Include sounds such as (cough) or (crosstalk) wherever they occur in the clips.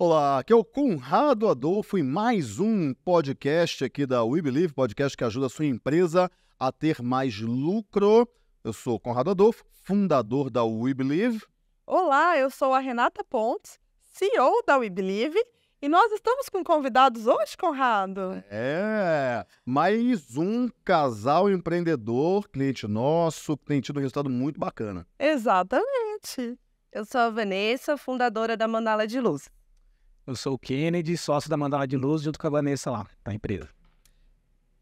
Olá, aqui é o Conrado Adolfo e mais um podcast aqui da We Believe, podcast que ajuda a sua empresa a ter mais lucro. Eu sou Conrado Adolfo, fundador da We Believe. Olá, eu sou a Renata Pontes, CEO da We Believe. E nós estamos com convidados hoje, Conrado. É, mais um casal empreendedor, cliente nosso, que tem tido um resultado muito bacana. Exatamente. Eu sou a Vanessa, fundadora da Mandala de Luz. Eu sou o Kennedy, sócio da Mandala de Luz, junto com a Vanessa lá, da empresa.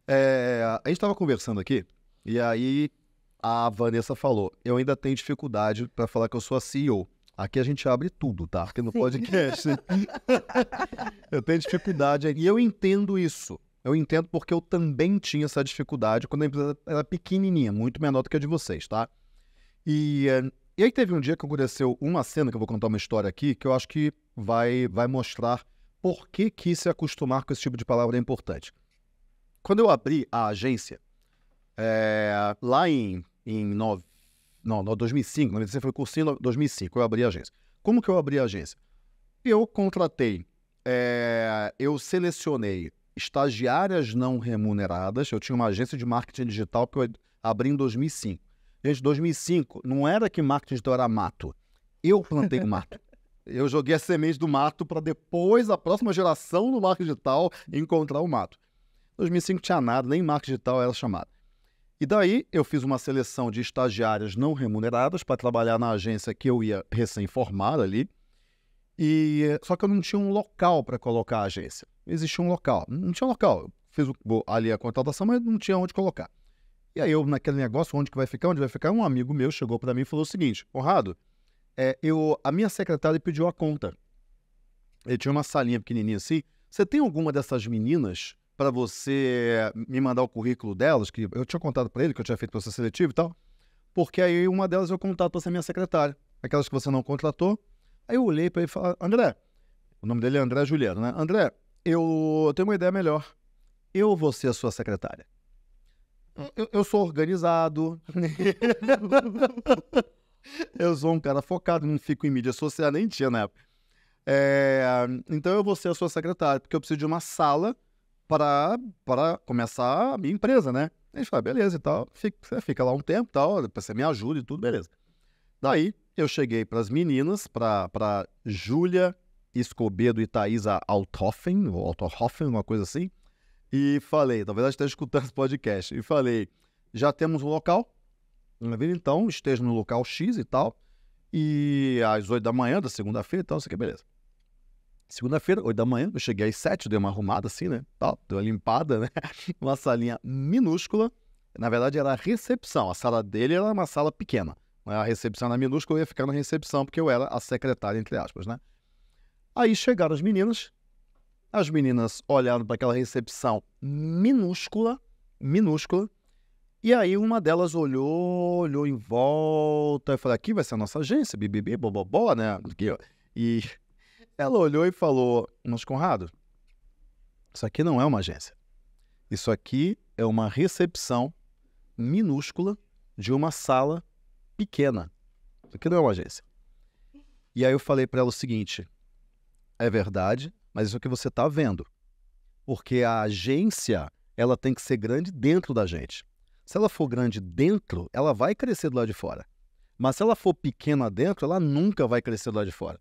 É, a gente estava conversando aqui, e aí a Vanessa falou: Eu ainda tenho dificuldade para falar que eu sou a CEO. Aqui a gente abre tudo, tá? Porque no podcast. Né? (laughs) eu tenho dificuldade. E eu entendo isso. Eu entendo porque eu também tinha essa dificuldade quando a empresa era pequenininha, muito menor do que a de vocês, tá? E eh, e aí teve um dia que aconteceu uma cena, que eu vou contar uma história aqui, que eu acho que vai, vai mostrar por que, que se acostumar com esse tipo de palavra é importante. Quando eu abri a agência, é, lá em, em nove, não, 2005, 96 foi o cursinho, 2005 eu abri a agência. Como que eu abri a agência? Eu contratei, é, eu selecionei estagiárias não remuneradas, eu tinha uma agência de marketing digital que eu abri em 2005. Gente, 2005, não era que marketing digital era mato. Eu plantei o (laughs) mato. Eu joguei a semente do mato para depois a próxima geração do marketing digital encontrar o mato. 2005 tinha nada, nem marketing digital era chamado. E daí eu fiz uma seleção de estagiárias não remuneradas para trabalhar na agência que eu ia recém-formar ali. E só que eu não tinha um local para colocar a agência. Existia um local, não tinha um local. fiz ali a contratação, mas não tinha onde colocar. E aí eu, naquele negócio, onde que vai ficar, onde vai ficar, um amigo meu chegou para mim e falou o seguinte, Conrado, é, eu, a minha secretária pediu a conta. Ele tinha uma salinha pequenininha assim. Você tem alguma dessas meninas para você me mandar o currículo delas? Que eu tinha contado para ele que eu tinha feito processo seletivo e tal. Porque aí uma delas eu contato para ser minha secretária. Aquelas que você não contratou. Aí eu olhei para ele e falei, André, o nome dele é André Juliano, né? André, eu tenho uma ideia melhor. Eu vou ser a sua secretária. Eu, eu sou organizado. Né? eu sou um cara focado, não fico em mídia social, nem tinha na época. É, então eu vou ser a sua secretária, porque eu preciso de uma sala para começar a minha empresa, né? A gente fala, beleza e tal. Fica, você fica lá um tempo e tal, você me ajuda e tudo, beleza. Daí eu cheguei para as meninas, para Júlia Escobedo e Thaisa Althoffen, ou Althoffen, uma coisa assim e falei, talvez ela esteja escutando esse podcast, e falei, já temos o um local, então esteja no local X e tal, e às 8 da manhã da segunda-feira, então isso aqui, beleza. Segunda-feira, 8 da manhã, eu cheguei às 7, dei uma arrumada assim, né, tal, deu uma limpada, né, (laughs) uma salinha minúscula, na verdade era a recepção, a sala dele era uma sala pequena, a recepção era minúscula, eu ia ficar na recepção porque eu era a secretária, entre aspas, né. Aí chegaram as meninas, as meninas olharam para aquela recepção minúscula, minúscula, e aí uma delas olhou, olhou em volta e falou: aqui vai ser a nossa agência, BBB, bobobó, né? E (laughs) ela olhou e falou: Mas Conrado, isso aqui não é uma agência. Isso aqui é uma recepção minúscula de uma sala pequena. Isso aqui não é uma agência. E aí eu falei para ela o seguinte: é verdade, mas isso é o que você está vendo. Porque a agência, ela tem que ser grande dentro da gente. Se ela for grande dentro, ela vai crescer do lado de fora. Mas se ela for pequena dentro, ela nunca vai crescer do lado de fora.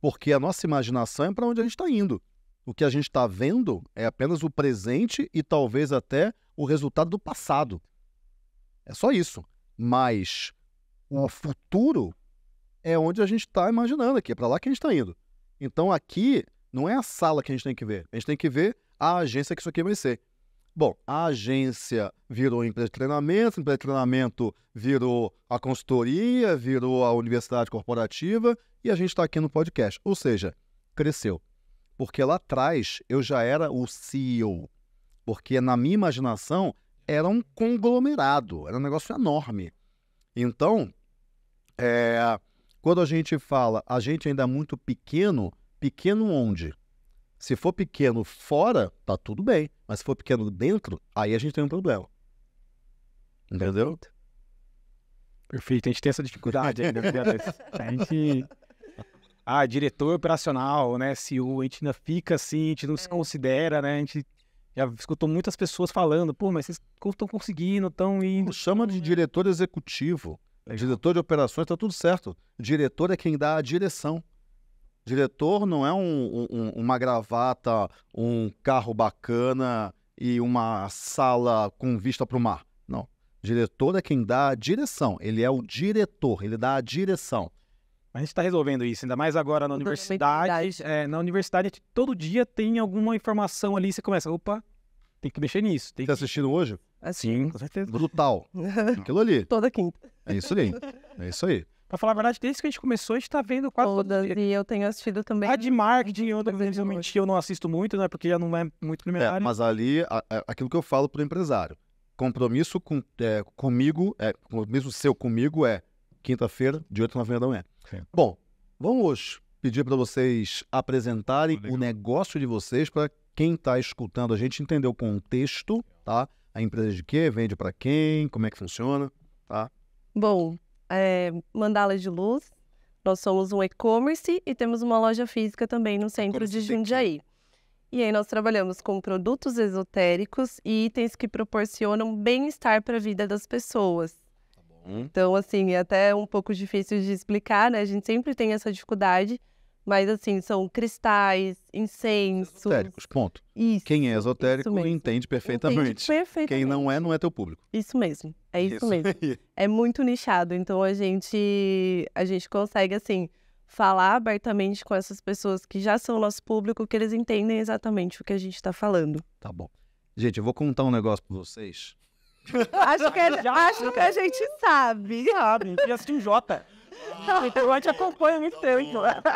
Porque a nossa imaginação é para onde a gente está indo. O que a gente está vendo é apenas o presente e talvez até o resultado do passado. É só isso. Mas o futuro é onde a gente está imaginando aqui, é para lá que a gente está indo. Então aqui não é a sala que a gente tem que ver. A gente tem que ver a agência que isso aqui vai ser. Bom, a agência virou empresa de treinamento, empresa de treinamento virou a consultoria, virou a universidade corporativa e a gente está aqui no podcast. Ou seja, cresceu. Porque lá atrás eu já era o CEO. Porque na minha imaginação era um conglomerado, era um negócio enorme. Então, é, quando a gente fala a gente ainda é muito pequeno, Pequeno onde? Se for pequeno fora, tá tudo bem. Mas se for pequeno dentro, aí a gente tem um problema. Entendeu? Perfeito. A gente tem essa dificuldade ainda. Né, a gente. Ah, é diretor operacional, né? CEO, a gente ainda fica assim, a gente não se é. considera, né? A gente já escutou muitas pessoas falando, pô, mas vocês estão conseguindo, estão indo. Chama de diretor executivo. Legal. Diretor de operações, tá tudo certo. Diretor é quem dá a direção. Diretor não é um, um, uma gravata, um carro bacana e uma sala com vista para o mar. Não. Diretor é quem dá a direção. Ele é o diretor, ele dá a direção. A gente está resolvendo isso, ainda mais agora na universidade. É, na universidade, todo dia tem alguma informação ali, você começa, opa, tem que mexer nisso. Tem tá que... assistindo hoje? Assim. Sim, com certeza. Brutal. (laughs) Aquilo ali. Toda quinta. É isso aí. É isso aí. Pra falar a verdade, desde que a gente começou, a gente tá vendo quase todas. Todos. E eu tenho assistido também. A ah, de marketing, eu, realmente, eu não assisto muito, né? Porque já não é muito primeiro. É, mas ali, a, a, é, aquilo que eu falo pro empresário, compromisso com, é, comigo, é, compromisso seu comigo é quinta-feira, de 8 a 9 da manhã. Sim. Bom, vamos pedir para vocês apresentarem o negócio de vocês para quem está escutando a gente entender o contexto, tá? A empresa de quê? Vende para quem? Como é que funciona, tá? Bom, é, Mandalas de Luz. Nós somos um e-commerce e temos uma loja física também no centro de Jundiaí. E aí nós trabalhamos com produtos esotéricos e itens que proporcionam bem-estar para a vida das pessoas. Tá então, assim, é até um pouco difícil de explicar, né? A gente sempre tem essa dificuldade, mas assim, são cristais, incenso. Esotéricos, ponto. Isso, Quem é esotérico entende perfeitamente. entende perfeitamente. Quem não é, não é teu público. Isso mesmo. É isso, isso. mesmo. é muito nichado. Então a gente a gente consegue assim falar abertamente com essas pessoas que já são nosso público, que eles entendem exatamente o que a gente está falando. Tá bom. Gente, eu vou contar um negócio para vocês. acho que, é, (laughs) acho que a gente sabe. Sabe. Assim, Jota. Ah, (laughs) então eu te acompanho muito tá tempo.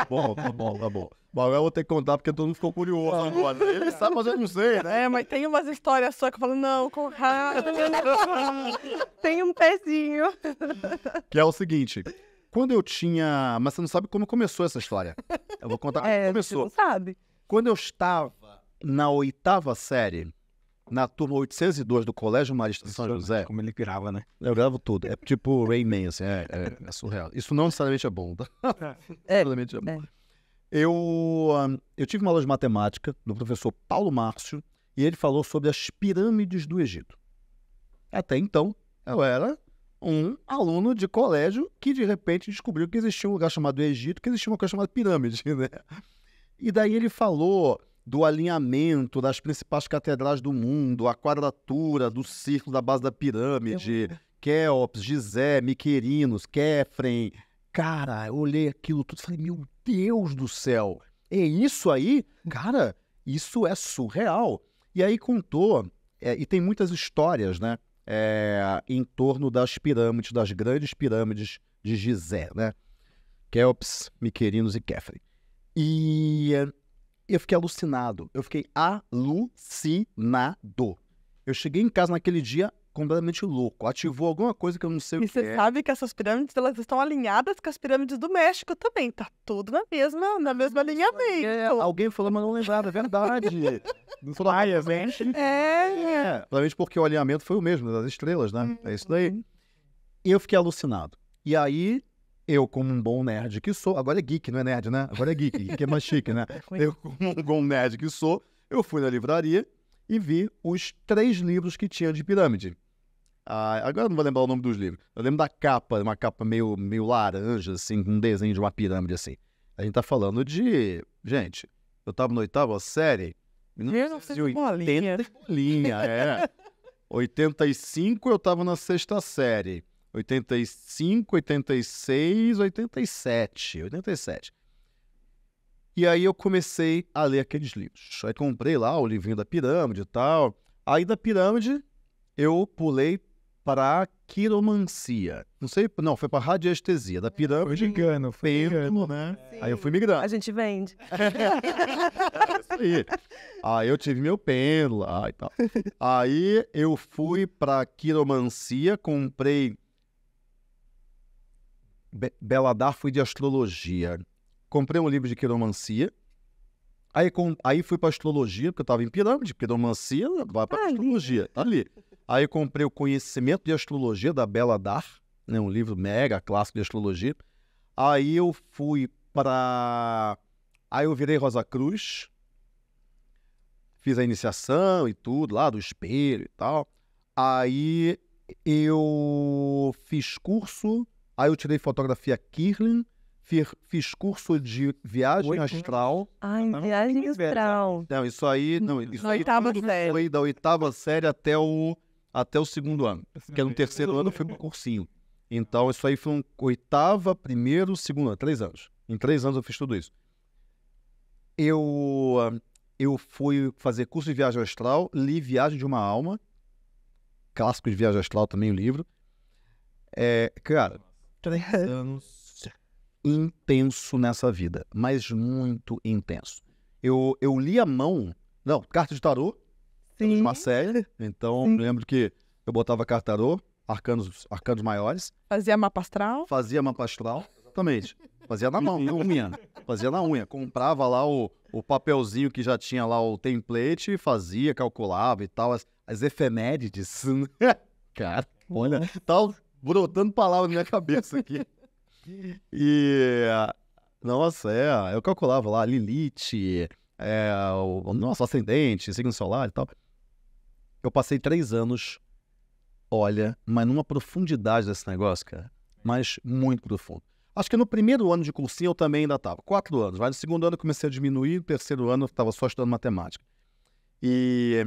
Bom, tá bom, tá bom. Bom, agora eu vou ter que contar porque todo mundo ficou curioso agora. Ele (laughs) sabe, mas eu não sei, né? É, mas tem umas histórias só que eu falo, não, Conrado, (laughs) tem um pezinho. Que é o seguinte, quando eu tinha... Mas você não sabe como começou essa história. Eu vou contar como é, começou. Você não sabe. Quando eu estava na oitava série, na turma 802 do Colégio Marista de São José. Como ele grava, né? Eu gravo tudo. É tipo Rayman, assim, é, é, é, surreal. Isso não necessariamente é bom, tá? É. é bom. É. Eu, um, eu tive uma aula de matemática do professor Paulo Márcio e ele falou sobre as pirâmides do Egito. Até então, eu era um aluno de colégio que de repente descobriu que existia um lugar chamado Egito, que existia uma coisa chamada pirâmide, (laughs) né? E daí ele falou do alinhamento das principais catedrais do mundo, a quadratura do círculo da base da pirâmide, eu... Keops, Gizé, Miquerinos, Kefren. Cara, eu olhei aquilo tudo e falei, meu Deus do céu, é isso aí? Cara, isso é surreal. E aí contou, é, e tem muitas histórias, né? É, em torno das pirâmides, das grandes pirâmides de Gizé, né? Kelps, Miquerinos e Kefren. E eu fiquei alucinado. Eu fiquei alucinado. Eu cheguei em casa naquele dia completamente louco. Ativou alguma coisa que eu não sei e o que E você é. sabe que essas pirâmides elas estão alinhadas com as pirâmides do México também. Tá tudo na mesma, na mesma alinhamento. É alguém falou, mas não lembrava, é verdade. (laughs) não falou, né? É. é. Provavelmente porque o alinhamento foi o mesmo, das estrelas, né? é isso daí. Uhum. E eu fiquei alucinado. E aí eu, como um bom nerd que sou, agora é geek, não é nerd, né? Agora é geek, que é mais chique, né? (laughs) É eu, como um bom nerd que sou, eu fui na livraria e vi os três livros que tinha de pirâmide. Ah, agora não vou lembrar o nome dos livros. Eu lembro da capa, uma capa meio, meio laranja, assim, com um desenho de uma pirâmide, assim. A gente tá falando de. Gente, eu tava na oitava série. 1980 bolinha. bolinha, é. 85 (laughs) eu tava na sexta série. 85, 86, 87, 87. E aí eu comecei a ler aqueles livros. Aí comprei lá o livrinho da pirâmide e tal. Aí da pirâmide eu pulei para quiromancia. Não sei, não, foi para radiestesia. Da pirâmide. Foi engano, foi engano, né? Sim. Aí eu fui migrando. A gente vende. (laughs) aí. aí eu tive meu pêndulo lá e tal. Aí eu fui para quiromancia, comprei Beladar foi de astrologia. Comprei um livro de quiromancia. Aí, com, aí fui para astrologia, porque eu estava em pirâmide, quiromancia, vai para astrologia, tá ali. Aí comprei o Conhecimento de Astrologia da Beladar, né, um livro mega clássico de astrologia. Aí eu fui para. Aí eu virei Rosa Cruz, fiz a iniciação e tudo, lá do espelho e tal. Aí eu fiz curso Aí eu tirei fotografia Kirlin, fiz, curso de viagem Oito. astral. Ai, ah, ah, então viagem astral. Não, isso aí, não, isso aí foi da oitava série até o, até o segundo ano. Assim, porque no terceiro ano foi um cursinho. Então, isso aí foi um oitava, primeiro, segundo ano, três anos. Em três anos eu fiz tudo isso. Eu, ah, eu fui fazer curso de viagem astral, li Viagem de uma Alma, clássico de viagem astral também, o livro. É, cara, três anos intenso nessa vida, mas muito intenso. Eu, eu li a mão, não, carta de tarô, Sim. É de uma série, então Sim. lembro que eu botava carta tarô, arcanos, arcanos maiores. Fazia mapa astral? Fazia mapa astral, exatamente. Fazia na mão, na unha. Fazia na unha. Comprava lá o, o papelzinho que já tinha lá o template, fazia, calculava e tal, as, as efemérides. (laughs) Cara, olha, tal, brotando palavras na minha cabeça aqui. (laughs) E. Nossa, é. Eu calculava lá, Lilith, é, o nosso ascendente, signo solar e tal. Eu passei três anos, olha, mas numa profundidade desse negócio, cara. Mas muito profundo. Acho que no primeiro ano de cursinho eu também ainda estava. Quatro anos. Vai no segundo ano eu comecei a diminuir, no terceiro ano eu estava só estudando matemática. E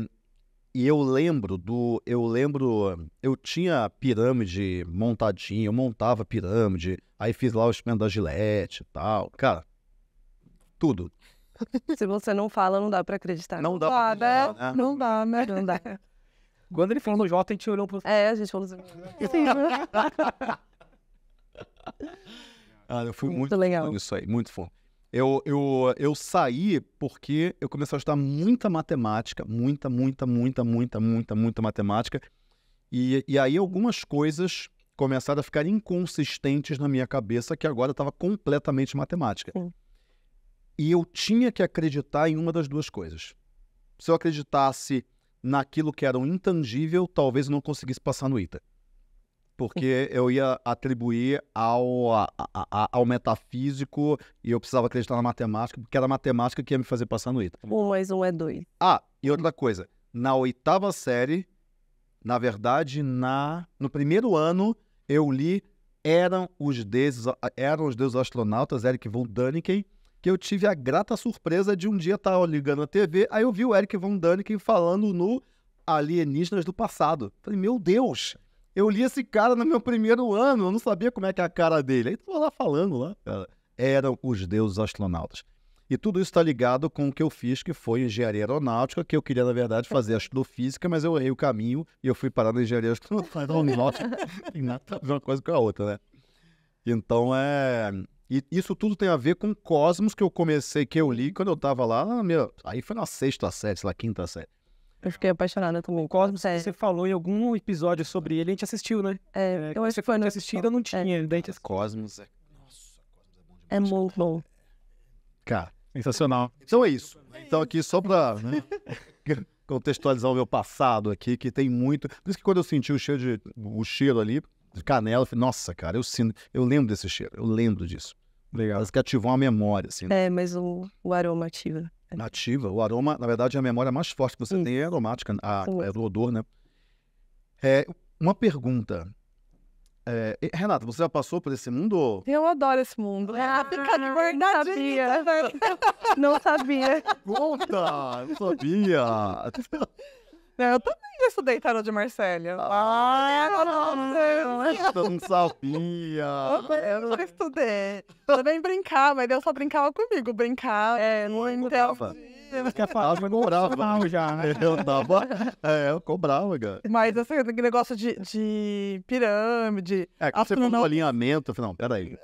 e eu lembro do. Eu lembro. Eu tinha pirâmide montadinha, eu montava pirâmide, aí fiz lá o experimento da gilete, e tal. Cara, tudo. Se você não fala, não dá pra acreditar. Não, não dá, dá pra acreditar, né? né? Não dá, né? Não dá. Quando ele falou no Jota, a gente olhou pro. É, a gente falou assim. ah, (laughs) eu fui muito, muito legal nisso aí, muito fofo. Eu, eu, eu saí porque eu comecei a estudar muita matemática, muita, muita, muita, muita, muita, muita matemática. E, e aí algumas coisas começaram a ficar inconsistentes na minha cabeça, que agora estava completamente matemática. Sim. E eu tinha que acreditar em uma das duas coisas. Se eu acreditasse naquilo que era um intangível, talvez eu não conseguisse passar no ITA porque eu ia atribuir ao, a, a, ao metafísico e eu precisava acreditar na matemática, porque era a matemática que ia me fazer passar no ITA. Um mais um é dois. Ah, e outra coisa, na oitava série, na verdade, na no primeiro ano, eu li Eram os Deuses, eram os deuses Astronautas, Eric von Däniken, que eu tive a grata surpresa de um dia estar tá ligando a TV, aí eu vi o Eric von Däniken falando no Alienígenas do Passado. Falei, meu Deus, eu li esse cara no meu primeiro ano, eu não sabia como é que é a cara dele. Aí tô lá falando lá, cara. Eram os deuses astronautas. E tudo isso está ligado com o que eu fiz, que foi engenharia aeronáutica, que eu queria, na verdade, fazer astrofísica, mas eu errei o caminho e eu fui parar na engenharia astronáutica. Né? (laughs) tem nada a ver uma coisa com a outra, né? Então é. E isso tudo tem a ver com Cosmos que eu comecei, que eu li quando eu estava lá, meu, aí foi na sexta série, sei lá, quinta série. Eu fiquei apaixonada também. O Cosmos, é. você falou em algum episódio sobre ele, a gente assistiu, né? É, é eu acho que foi no... assistido, eu não é. tinha. É. Cosmos é... Nossa, Cosmos é bom demais. É muito bom. Cara, sensacional. Então é isso. Então aqui só pra... Né? (laughs) contextualizar o meu passado aqui, que tem muito. Por isso que quando eu senti o cheiro, de, o cheiro ali, de canela, eu falei, nossa, cara, eu, sinto, eu lembro desse cheiro, eu lembro disso. Legal. Elas cativou uma memória, assim. Né? É, mas o, o aroma ativa. Nativa. O aroma, na verdade, é a memória mais forte que você Isso. tem é aromática, a, é do odor, né? É, uma pergunta. É, Renata, você já passou por esse mundo? Eu adoro esse mundo. Ah, ah fica de verdade. Não sabia. Conta! Não sabia! (laughs) Né, eu também já estudei tarô de Marcélia. Ah, Deus! não, não é sabia. Eu nunca estudei. Também brincava, mas Deus só brincava comigo. Brincar é, não entendava. quer falar, mas cobrava. É já, né? Eu tava. É, eu cobrava, cara. Mas esse assim, negócio de, de pirâmide. É, você falou alinhamento, eu falei, não, peraí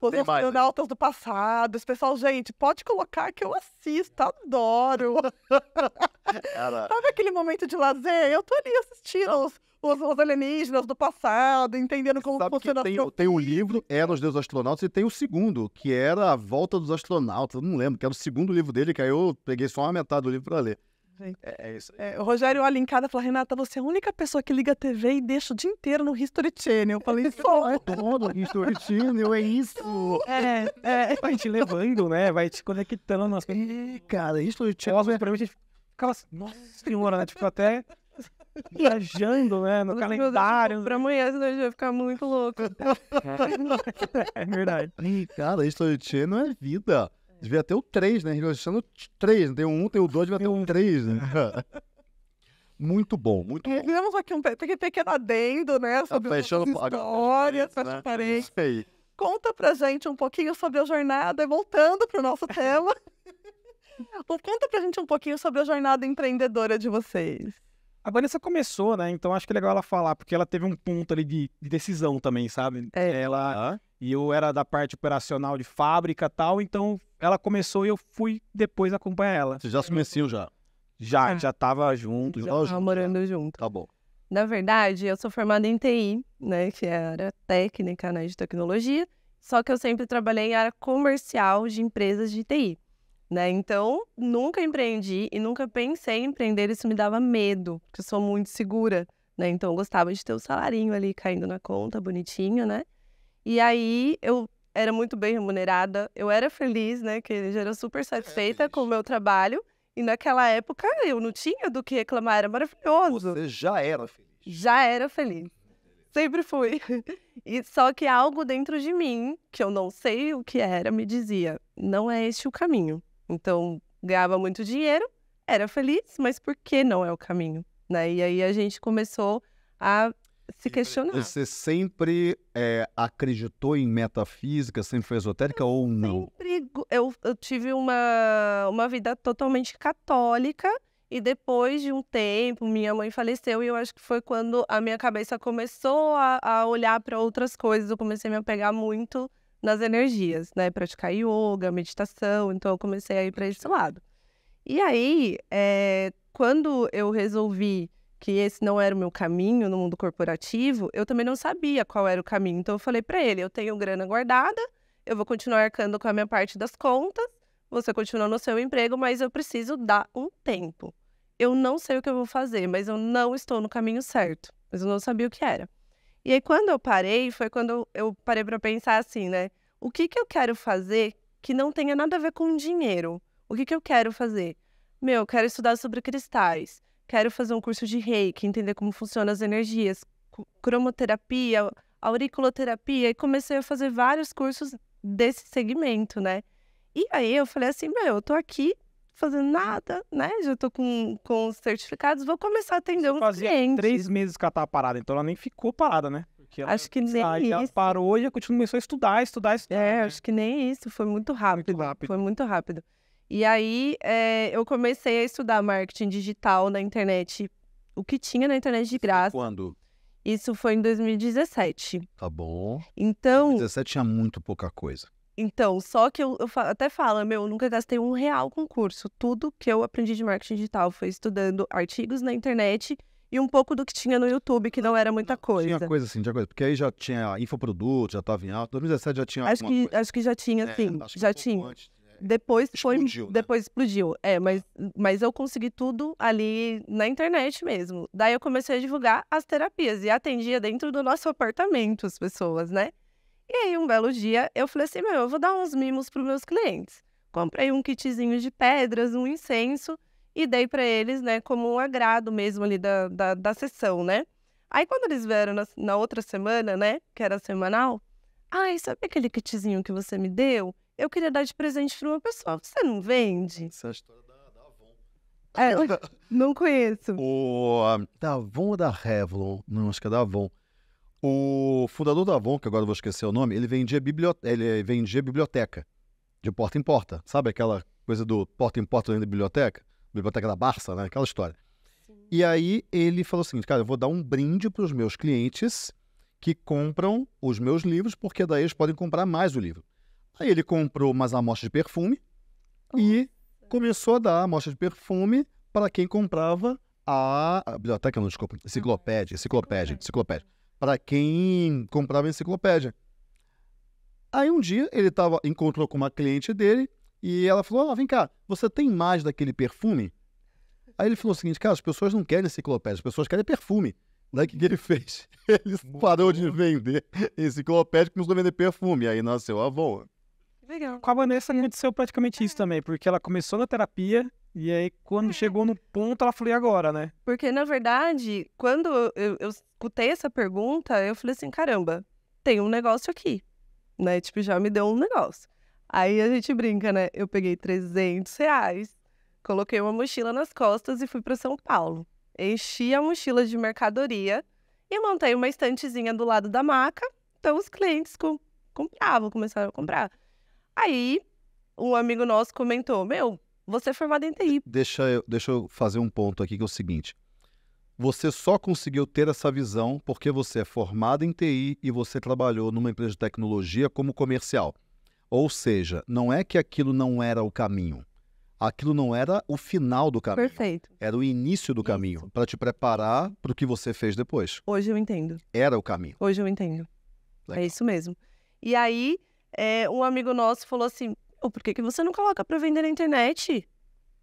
os astronautas do passado. Esse pessoal, gente, pode colocar que eu assisto, adoro. (laughs) Era... (laughs) Sabe aquele momento de lazer? Eu tô ali assistindo os, os, os alienígenas do passado, entendendo como Sabe funciona... Que tem, tem um livro, Era é, os Astronautas, e tem o segundo, que era A Volta dos Astronautas. Eu não lembro, que era o segundo livro dele, que aí eu peguei só uma metade do livro para ler. É, é isso. É, o Rogério olha em casa e fala: Renata, você é a única pessoa que liga a TV e deixa o dia inteiro no History Channel. Eu falei: só. (laughs) Todo History Channel, é isso. É, é. Vai te levando, né? Vai te conectando. As... É, cara, History Channel. Nossa, é- pra mim, a gente ficava assim: nossa senhora, né? A tipo, gente até viajando, né? No calendário. Tipo, pra amanhã, senão a gente vai ficar muito louco. (laughs) é verdade. Cara, History Channel é vida. Devia ter o 3, né? Registrando 3, não tem o 1, um, tem o 2, devia ter o 3, né? (laughs) Muito bom, muito é, bom. Fizemos aqui um pequeno adendo, né? Tá sobre as histórias, né? parentes. Conta pra gente um pouquinho sobre a jornada, voltando pro nosso tema. (laughs) Conta pra gente um pouquinho sobre a jornada empreendedora de vocês. A Vanessa começou, né? Então acho que é legal ela falar, porque ela teve um ponto ali de, de decisão também, sabe? É. Ela. Ah. E eu era da parte operacional de fábrica tal, então ela começou e eu fui depois acompanhar ela. Vocês já se conheciam já? Já, ah. já tava junto. Já tava morando já. junto. Tá bom. Na verdade, eu sou formada em TI, né? Que era é técnica né, de tecnologia. Só que eu sempre trabalhei em área comercial de empresas de TI. Né? Então, nunca empreendi e nunca pensei em empreender, isso me dava medo, porque eu sou muito segura, né? Então, eu gostava de ter o um salarinho ali caindo na conta, bonitinho, né? E aí, eu era muito bem remunerada, eu era feliz, né? Que eu já era super satisfeita é com o meu trabalho. E naquela época, eu não tinha do que reclamar, era maravilhoso. Você já era feliz. Já era feliz. Sempre fui. (laughs) E só que algo dentro de mim, que eu não sei o que era, me dizia: não é este o caminho. Então, ganhava muito dinheiro, era feliz, mas por que não é o caminho? Né? E aí a gente começou a se tipo, questionar. Você sempre é, acreditou em metafísica, sempre foi esotérica eu ou não? Sempre, eu, eu tive uma, uma vida totalmente católica e depois de um tempo minha mãe faleceu e eu acho que foi quando a minha cabeça começou a, a olhar para outras coisas, eu comecei a me apegar muito nas energias, né? Praticar yoga, meditação. Então eu comecei a ir para esse lado. E aí, é, quando eu resolvi que esse não era o meu caminho no mundo corporativo, eu também não sabia qual era o caminho. Então eu falei para ele: eu tenho grana guardada, eu vou continuar arcando com a minha parte das contas, você continua no seu emprego, mas eu preciso dar um tempo. Eu não sei o que eu vou fazer, mas eu não estou no caminho certo. Mas eu não sabia o que era. E aí, quando eu parei, foi quando eu parei para pensar assim, né? O que, que eu quero fazer que não tenha nada a ver com dinheiro? O que, que eu quero fazer? Meu, quero estudar sobre cristais. Quero fazer um curso de reiki, entender como funcionam as energias, cromoterapia, auriculoterapia. E comecei a fazer vários cursos desse segmento, né? E aí eu falei assim, meu, eu tô aqui fazendo nada, né? Já tô com, com os certificados, vou começar a atender Você uns fazia clientes. três meses que ela tava parada, então ela nem ficou parada, né? acho que nem aí isso. Ela parou e começou a estudar, estudar, é, estudar. É, né? acho que nem isso, foi muito rápido. Muito rápido. Foi muito rápido. E aí é, eu comecei a estudar marketing digital na internet, o que tinha na internet de graça. Quando? Isso foi em 2017. Tá bom. Então. 2017 tinha muito pouca coisa. Então, só que eu, eu até falo, meu, eu nunca gastei um real com curso. Tudo que eu aprendi de marketing digital foi estudando artigos na internet e um pouco do que tinha no YouTube, que não era muita coisa. Tinha coisa sim, tinha coisa. Porque aí já tinha infoproduto, já estava em alta. 2017 já tinha acho que coisa. Acho que já tinha, é, sim. já um tinha. Antes, é. Depois explodiu, foi, né? depois explodiu. É, mas, mas eu consegui tudo ali na internet mesmo. Daí eu comecei a divulgar as terapias e atendia dentro do nosso apartamento as pessoas, né? E aí, um belo dia, eu falei assim: meu, eu vou dar uns mimos para os meus clientes. Comprei um kitzinho de pedras, um incenso e dei para eles, né, como um agrado mesmo ali da, da, da sessão, né? Aí, quando eles vieram na, na outra semana, né, que era semanal, ai, sabe aquele kitzinho que você me deu? eu queria dar de presente para uma pessoa. Você não vende? Essa é a história da, da Avon. É, (laughs) não conheço. O, da Avon ou da Revlon? Não, acho que é da Avon. O fundador da Avon, que agora eu vou esquecer o nome, ele vendia, bibliote... ele vendia biblioteca de porta em porta. Sabe aquela coisa do porta em porta dentro da biblioteca? Biblioteca da Barça, né? Aquela história. E aí ele falou o seguinte, cara, eu vou dar um brinde para os meus clientes que compram os meus livros, porque daí eles podem comprar mais o livro. Aí ele comprou umas amostras de perfume e começou a dar amostras de perfume para quem comprava a, a biblioteca, não, desculpa, ah, enciclopédia, enciclopédia, enciclopédia para quem comprava enciclopédia. Aí um dia ele tava, encontrou com uma cliente dele e ela falou: vem cá, você tem mais daquele perfume? Aí ele falou o seguinte: cara, as pessoas não querem enciclopédia, as pessoas querem perfume. Daí o que, que ele fez? (laughs) Ele Muito parou bom. de vender enciclopédia e começou a vender perfume. Aí nasceu a Avon. Legal. Com a Vanessa aconteceu praticamente isso também, porque ela começou na terapia e aí, quando é. chegou no ponto, ela falou, e agora, né? Porque, na verdade, quando eu, eu escutei essa pergunta, eu falei assim, caramba, tem um negócio aqui, né? Tipo, já me deu um negócio. Aí a gente brinca, né? Eu peguei 300 reais, coloquei uma mochila nas costas e fui para São Paulo. Enchi a mochila de mercadoria e montei uma estantezinha do lado da maca. Então, os clientes compravam, começaram a comprar. Aí, um amigo nosso comentou, meu você é formado em TI. Deixa eu, deixa eu fazer um ponto aqui que é o seguinte. Você só conseguiu ter essa visão porque você é formado em TI e você trabalhou numa empresa de tecnologia como comercial. Ou seja, não é que aquilo não era o caminho. Aquilo não era o final do caminho. Perfeito. Era o início do Isso. caminho para te preparar para o que você fez depois. Hoje eu entendo. Era o caminho. Hoje eu entendo. É Legal. É isso mesmo. E aí, é, um amigo nosso falou assim: meu, por que, que você não coloca para vender na internet?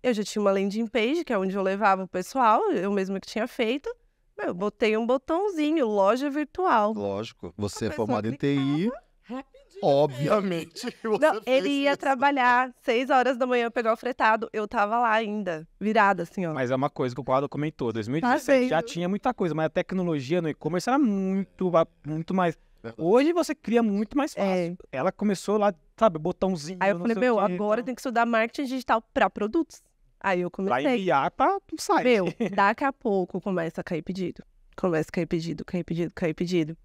Eu já tinha uma landing page, que é onde eu levava o pessoal, eu mesma que tinha feito. Eu botei um botãozinho, loja virtual. Lógico, você é formado em TI. Rapidinho. Obviamente. (laughs) Não, ele ia isso. trabalhar seis horas da manhã, pegar o fretado. Eu tava lá ainda, virada assim, ó. Mas é uma coisa que o Paulo comentou: 2017 tá já tinha muita coisa, mas a tecnologia no e-commerce era muito, muito mais. Hoje você cria muito mais é. fácil. É. Ela começou lá, sabe, botãozinho. Aí eu falei, meu, agora tem que estudar marketing digital para produtos. Aí eu comecei. Pra enviar pra um site. Meu, (laughs) daqui a pouco começa a cair pedido. Começa a cair pedido, cair pedido, cair pedido.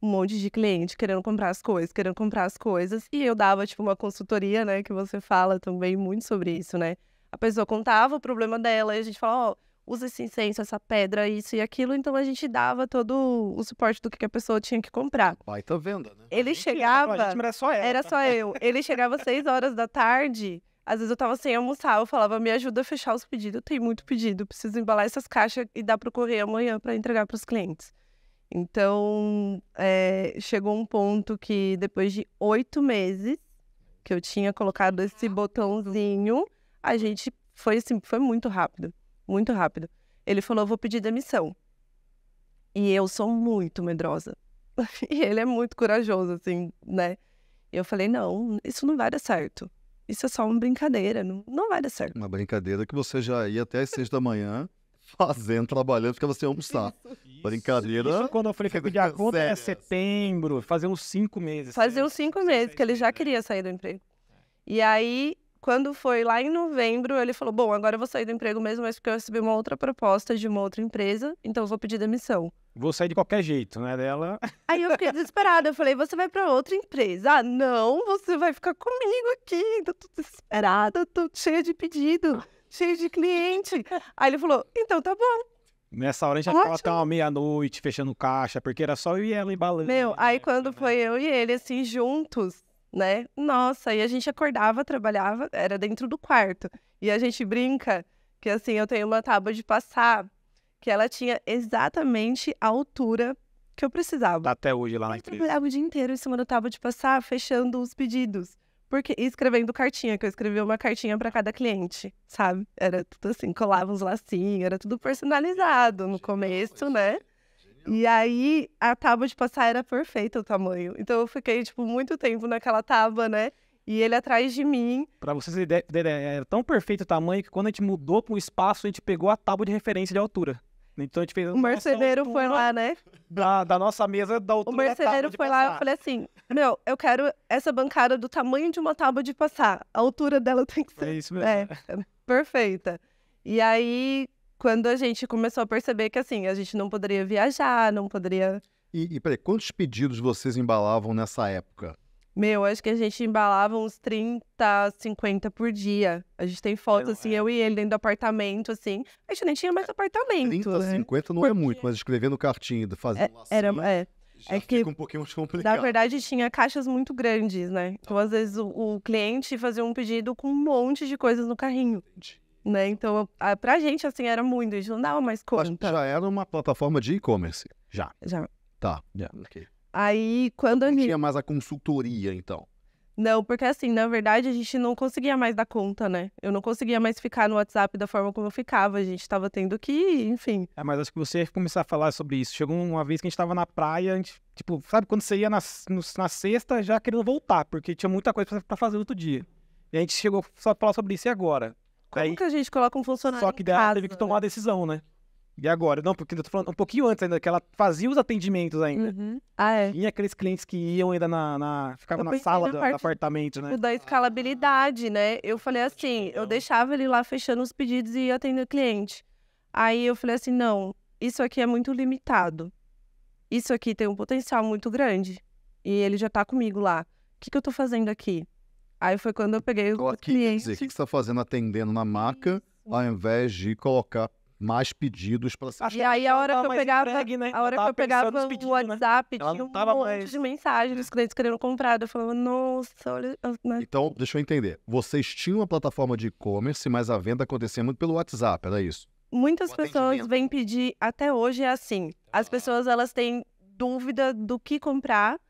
Um monte de cliente querendo comprar as coisas, querendo comprar as coisas. E eu dava, tipo, uma consultoria, né? Que você fala também muito sobre isso, né? A pessoa contava o problema dela e a gente fala, ó. Oh, usa esse incenso, essa pedra, isso e aquilo. Então a gente dava todo o suporte do que a pessoa tinha que comprar. tá vendo, né? Ele chegava. Era, era só ela, Era tá? só eu. Ele chegava às 6 horas da tarde. Às vezes eu tava sem almoçar, eu falava, me ajuda a fechar os pedidos, eu tenho muito pedido, preciso embalar essas caixas e dar para correr amanhã para entregar para os clientes. Então, é, chegou um ponto que depois de oito meses que eu tinha colocado esse botãozinho, a gente foi assim, foi muito rápido muito rápido. Ele falou: vou pedir demissão. E eu sou muito medrosa. (laughs) e ele é muito corajoso, assim, né? E eu falei: não, isso não vai dar certo. Isso é só uma brincadeira, não, não vai dar certo. Uma brincadeira que você já ia até às seis da manhã (laughs) fazendo, trabalhando, ficava sem almoçar. Isso, Brincadeira. Isso quando eu falei que eu pedi conta é setembro, fazer uns cinco meses. Fazer uns cinco meses, que ele já queria sair do emprego. É. E aí quando foi lá em novembro, ele falou: Bom, agora eu vou sair do emprego mesmo, mas porque eu recebi uma outra proposta de uma outra empresa, então eu vou pedir demissão. Vou sair de qualquer jeito, né? Dela. (laughs) Aí eu fiquei desesperada. Eu falei: Você vai para outra empresa? Ah, não, você vai ficar comigo aqui. Eu tô desesperada, tô cheia de pedido, cheia de cliente. Aí ele falou: Então tá bom, Nessa hora a gente já ficava até uma meia-noite fechando caixa, porque era só eu e ela embalando. Meu, aí né, quando foi eu e ele, assim, juntos, né? Nossa, e a gente acordava, trabalhava, era dentro do quarto. E a gente brinca que assim, eu tenho uma tábua de passar que ela tinha exatamente a altura que eu precisava. Tá até hoje lá na empresa. Eu trabalhava o dia inteiro em cima da tábua de passar, fechando os pedidos. Porque escrevendo cartinha, que eu escrevia uma cartinha para cada cliente, sabe? Era tudo assim, colava uns lacinhos, era tudo personalizado no começo, né? E aí a tábua de passar era perfeita o tamanho. Então eu fiquei, tipo, muito tempo naquela tábua, né? E ele atrás de mim. Para vocês entenderem, ideia, era tão perfeito o tamanho que quando a gente mudou para um espaço, a gente pegou a tábua de referência de altura. Então a gente fez. O merceneiro foi lá, né? Da, da nossa mesa da altura. O merceneiro foi passar. lá e falei assim: Meu, eu quero essa bancada do tamanho de uma tábua de passar. A altura dela tem que é ser. É isso mesmo. É, é, perfeita. E aí quando a gente começou a perceber que assim, a gente não poderia viajar, não poderia. E, e peraí, quantos pedidos vocês embalavam nessa época? Meu, acho que a gente embalava uns 30, 50 por dia. A gente tem foto, é, assim, é. eu e ele dentro do apartamento, assim. A gente nem tinha mais apartamento. 30, né? 50 não é por é muito, mas escrevendo cartinha, fazendo é, lacinho, era, assim, é. é que, um pouquinho mais complicado. Na verdade, tinha caixas muito grandes, né? Então, às vezes, o, o cliente fazia um pedido com um monte de coisas no carrinho. Entendi. Né? Então, a, pra gente, assim, era muito. A gente não dava mais conta. Já era uma plataforma de e-commerce. Já. Já. Tá. Yeah. Okay. Aí, quando a gente. Não tinha mais a consultoria, então. Não, porque assim, na verdade, a gente não conseguia mais dar conta, né? Eu não conseguia mais ficar no WhatsApp da forma como eu ficava. A gente tava tendo que, enfim. É, mas acho que você começar a falar sobre isso. Chegou uma vez que a gente tava na praia, a gente, tipo, sabe quando você ia na, no, na sexta já querendo voltar, porque tinha muita coisa pra fazer outro dia. E a gente chegou só a falar sobre isso e agora? Como aí, que a gente coloca um funcionário Só que daí ela teve que tomar a decisão, né? E agora? Não, porque eu tô falando um pouquinho antes ainda, que ela fazia os atendimentos ainda. Uhum. Ah, é. Tinha aqueles clientes que iam ainda na. na ficavam na sala do, do, apartamento, né? Da escalabilidade, né? Eu falei assim, eu deixava ele lá fechando os pedidos e ia atendendo o cliente. Aí eu falei assim, não, isso aqui é muito limitado. Isso aqui tem um potencial muito grande. E ele já tá comigo lá. O que, que eu tô fazendo aqui? Aí foi quando eu peguei o cliente. Dizer, o que você está fazendo atendendo na maca, ao invés de colocar mais pedidos para ser. E aí a hora que eu pegava, entregue, né? a hora que eu pegava o né? WhatsApp, né? tinha um monte mais... de mensagens, dos clientes querendo comprar. Eu falava, nossa, olha. Então, deixa eu entender. Vocês tinham uma plataforma de e-commerce, mas a venda acontecia muito pelo WhatsApp, era isso? Muitas pessoas vêm pedir, até hoje é assim. As ah. pessoas elas têm dúvida do que comprar.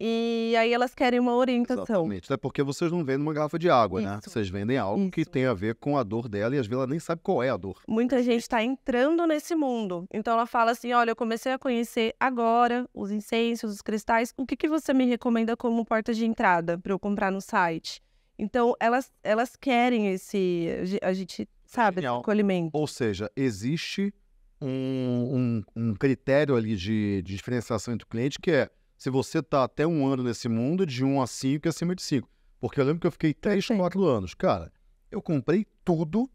E aí elas querem uma orientação. Exatamente, até porque vocês não vendem uma garrafa de água, né? Isso. né? Vocês vendem algo Isso. que tem a ver com a dor dela e às vezes ela nem sabe qual é a dor. Muita assim. gente está entrando nesse mundo. Então ela fala assim: olha, eu comecei a conhecer agora os incensos, os cristais. O que, que você me recomenda como porta de entrada para eu comprar no site? Então elas, elas querem esse. A gente sabe, Genial. esse acolhimento. Ou seja, existe um, um, um critério ali de, de diferenciação entre o cliente que é se você tá até um ano nesse mundo, de 1 um a 5 e acima de 5. Porque eu lembro que eu fiquei 3, 4 anos. Cara, eu comprei tudo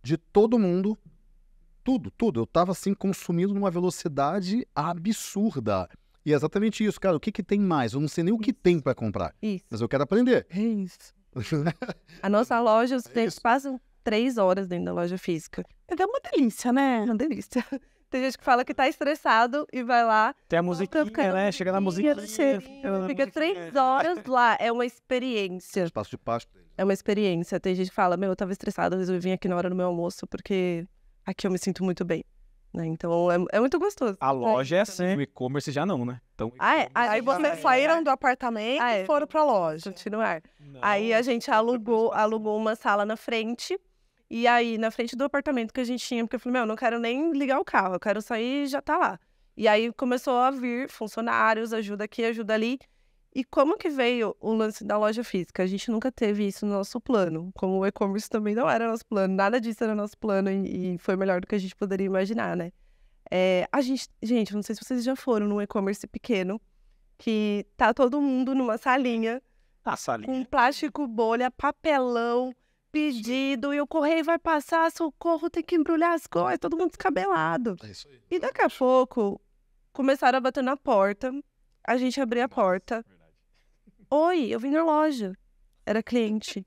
de todo mundo. Tudo, tudo. Eu tava assim consumindo numa velocidade absurda. E é exatamente isso, cara. O que, que tem mais? Eu não sei nem o que tem para comprar. Isso. Mas eu quero aprender. É isso. (laughs) a nossa loja, os clientes é passam três horas dentro da loja física. É uma delícia, né? É uma delícia. Tem gente que fala que tá estressado e vai lá. Tem a musiquinha, né? Chega na musiquinha. Chega, fica, três horas lá. É uma experiência. Espaço de paz. É uma experiência. Tem gente que fala, meu, eu tava estressado, resolvi vir aqui na hora do meu almoço, porque aqui eu me sinto muito bem. Né? Então é, é, muito gostoso. A loja é, é assim. O e-commerce já não, né? Então, ah, é? aí vocês saíram do apartamento ah, é. e foram pra loja. Continuar. Não. Aí a gente alugou, alugou uma sala na frente. E aí, na frente do apartamento que a gente tinha, porque eu falei, meu, não quero nem ligar o carro, eu quero sair e já tá lá. E aí começou a vir funcionários, ajuda aqui, ajuda ali. E como que veio o lance da loja física? A gente nunca teve isso no nosso plano. Como o e-commerce também não era nosso plano, nada disso era nosso plano e, foi melhor do que a gente poderia imaginar, né? É, a gente, gente, não sei se vocês já foram num e-commerce pequeno, que tá todo mundo numa salinha. A salinha. Com plástico, bolha, papelão pedido e o correio vai passar, socorro, tem que embrulhar as coisas, todo mundo descabelado. É isso aí. E daqui a pouco começaram a bater na porta, a gente abriu a porta. (laughs) Oi, eu vim na loja. Era cliente.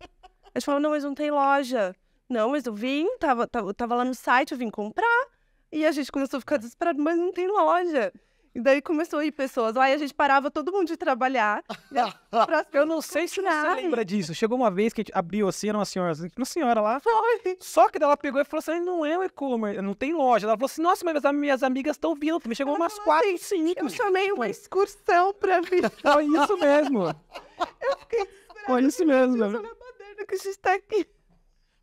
A gente falou, não, mas não tem loja. Não, mas eu vim, tava, tava, tava lá no site, eu vim comprar. E a gente começou a ficar desesperado, mas não tem loja. E daí começou a ir pessoas. Aí a gente parava todo mundo de trabalhar. Né? (laughs) pra... Eu não sei se você lembra disso. Chegou uma vez que a gente abriu assim, era uma senhora, uma senhora lá. Foi. Só que ela pegou e falou assim: não é o e-commerce, não tem loja. Ela falou assim: nossa, mas minhas amigas estão vindo. Me chegou umas quatro, assim, cinco. Eu chamei uma excursão pra vir. (laughs) Foi isso mesmo. Eu fiquei. Foi isso mesmo. Que a gente tá aqui.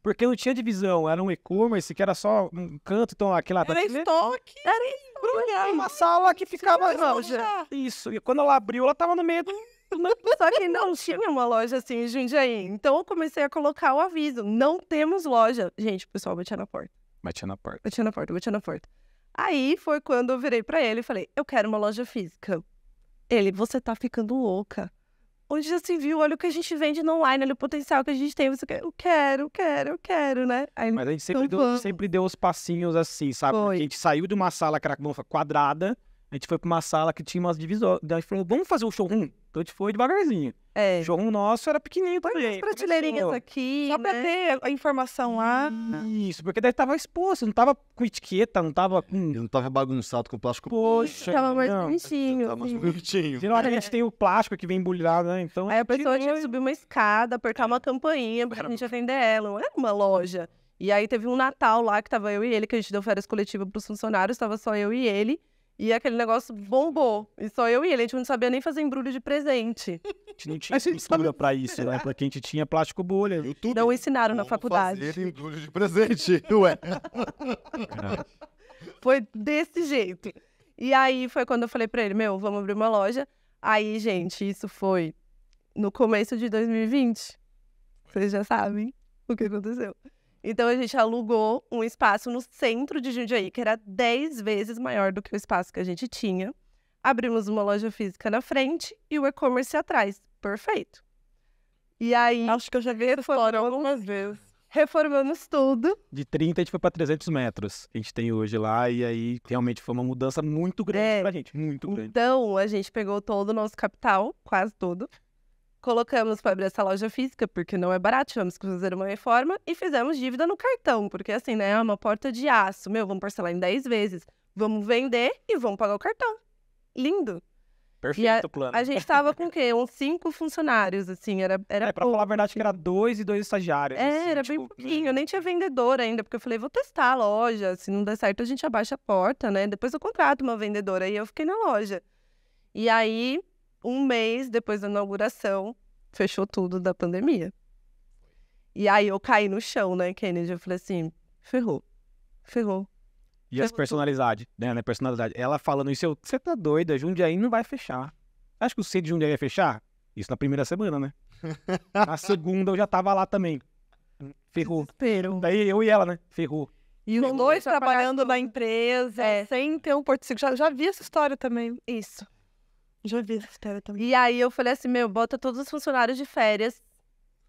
Porque não tinha divisão, era um e-commerce que era só um canto, então aquela... Tá era da... estoque. Era embrulhado. Uma sala que ficava... Não, Isso, e quando ela abriu, ela tava no meio do... (laughs) Só que não tinha uma loja assim em Jundiaí. Então eu comecei a colocar o aviso: não temos loja. Gente, o pessoal batia na porta. Batia na porta. Batia na porta, batia na porta. Aí foi quando eu virei para ele e falei: eu quero uma loja física. Ele, você tá ficando louca onde já se viu, olha o que a gente vende no online, olha o potencial que a gente tem, você quer, eu quero, eu quero, eu quero, né? Aí, Mas a gente sempre, então, deu, sempre deu os passinhos assim, sabe? a gente saiu de uma sala que era quadrada, a gente foi pra uma sala que tinha umas divisórias. Daí a gente falou, vamos fazer um showroom? Então a gente foi devagarzinho. É. O showroom nosso era pequenininho também. Tem umas prateleirinhas aqui, Só né? pra ter a informação lá. Isso, porque daí tava exposto, não tava com etiqueta, não tava com... Não tava bagunçado com plástico. Poxa. Tava mais bonitinho. Tava assim. mais bonitinho. Geralmente a gente tem o plástico que vem embrulhado, né? Então... Aí a pessoa tinha que subir uma escada, apertar uma campainha pra gente atender ela. Não era uma loja. E aí teve um Natal lá que tava eu e ele, que a gente deu férias coletivas pros funcionários, tava só eu e ele. E aquele negócio bombou. E só eu e ele. A gente não sabia nem fazer embrulho de presente. A gente não tinha estrutura pra isso, né? Pra quem tinha plástico bolha. YouTube. Não ensinaram na faculdade. fazer embrulho de presente, (laughs) ué. Foi desse jeito. E aí foi quando eu falei pra ele, meu, vamos abrir uma loja. Aí, gente, isso foi no começo de 2020. Vocês já sabem o que aconteceu. Então a gente alugou um espaço no centro de Jundiaí, que era 10 vezes maior do que o espaço que a gente tinha. Abrimos uma loja física na frente e o e-commerce atrás. Perfeito. E aí. Acho que eu já vi reformando algumas vezes. Reformamos tudo. De 30 a gente foi para 300 metros. A gente tem hoje lá. E aí realmente foi uma mudança muito grande é. para a gente. Muito grande. Então a gente pegou todo o nosso capital, quase todo, colocamos para abrir essa loja física, porque não é barato, tivemos que fazer uma reforma, e fizemos dívida no cartão, porque assim, né, é uma porta de aço. Meu, vamos parcelar em 10 vezes, vamos vender e vamos pagar o cartão. Lindo. Perfeito o plano. A gente estava com o quê? Uns cinco funcionários, assim, era, era É, pra pouco. falar a verdade que era dois e dois estagiários. É, assim, era tipo... bem pouquinho, eu nem tinha vendedor ainda, porque eu falei, vou testar a loja, se não der certo a gente abaixa a porta, né, depois eu contrato uma vendedora, e eu fiquei na loja. E aí, um mês depois da inauguração, fechou tudo da pandemia. E aí eu caí no chão, né, Kennedy? Eu falei assim, ferrou, ferrou. E as personalidades, né, né, Personalidade. Ela falando isso, eu, você tá doida, Jundiaí não vai fechar. Acho que o C de Jundiaí ia fechar? Isso na primeira semana, né? (laughs) na segunda eu já tava lá também. Ferrou. Desespero. Daí eu e ela, né? Ferrou. E os dois trabalhando na empresa, é. sem ter um porto seguro. Já, já vi essa história também. Isso. Já vi essa história também. E aí eu falei assim, meu, bota todos os funcionários de férias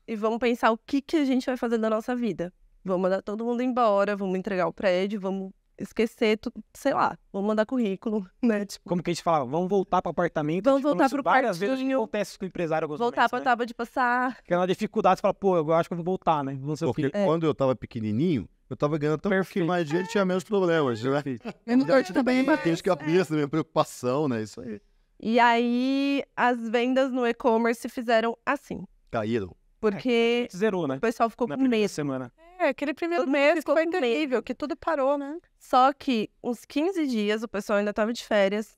e vamos pensar o que, que a gente vai fazer na nossa vida. Vamos mandar todo mundo embora, vamos entregar o prédio, vamos esquecer, tudo, sei lá, vamos mandar currículo, (laughs) né? Tipo, Como que a gente fala? Vamos voltar para apartamento. Vamos tipo, voltar para o Várias vezes acontece com o empresário. Voltar para a né? tábua de passar. Porque é uma dificuldade, você fala, pô, eu acho que eu vou voltar, né? Porque é. quando eu tava pequenininho, eu tava ganhando tão Perfeito. mais dinheiro, tinha menos problemas, né? Menos dor também. Tem os cabeças, minha preocupação, né? Isso aí. E aí as vendas no e-commerce fizeram assim. Caíram. Porque é, zerou, né? o pessoal ficou Na com medo. Semana. É, aquele primeiro mês ficou foi incrível, que tudo parou, né? Só que uns 15 dias o pessoal ainda estava de férias.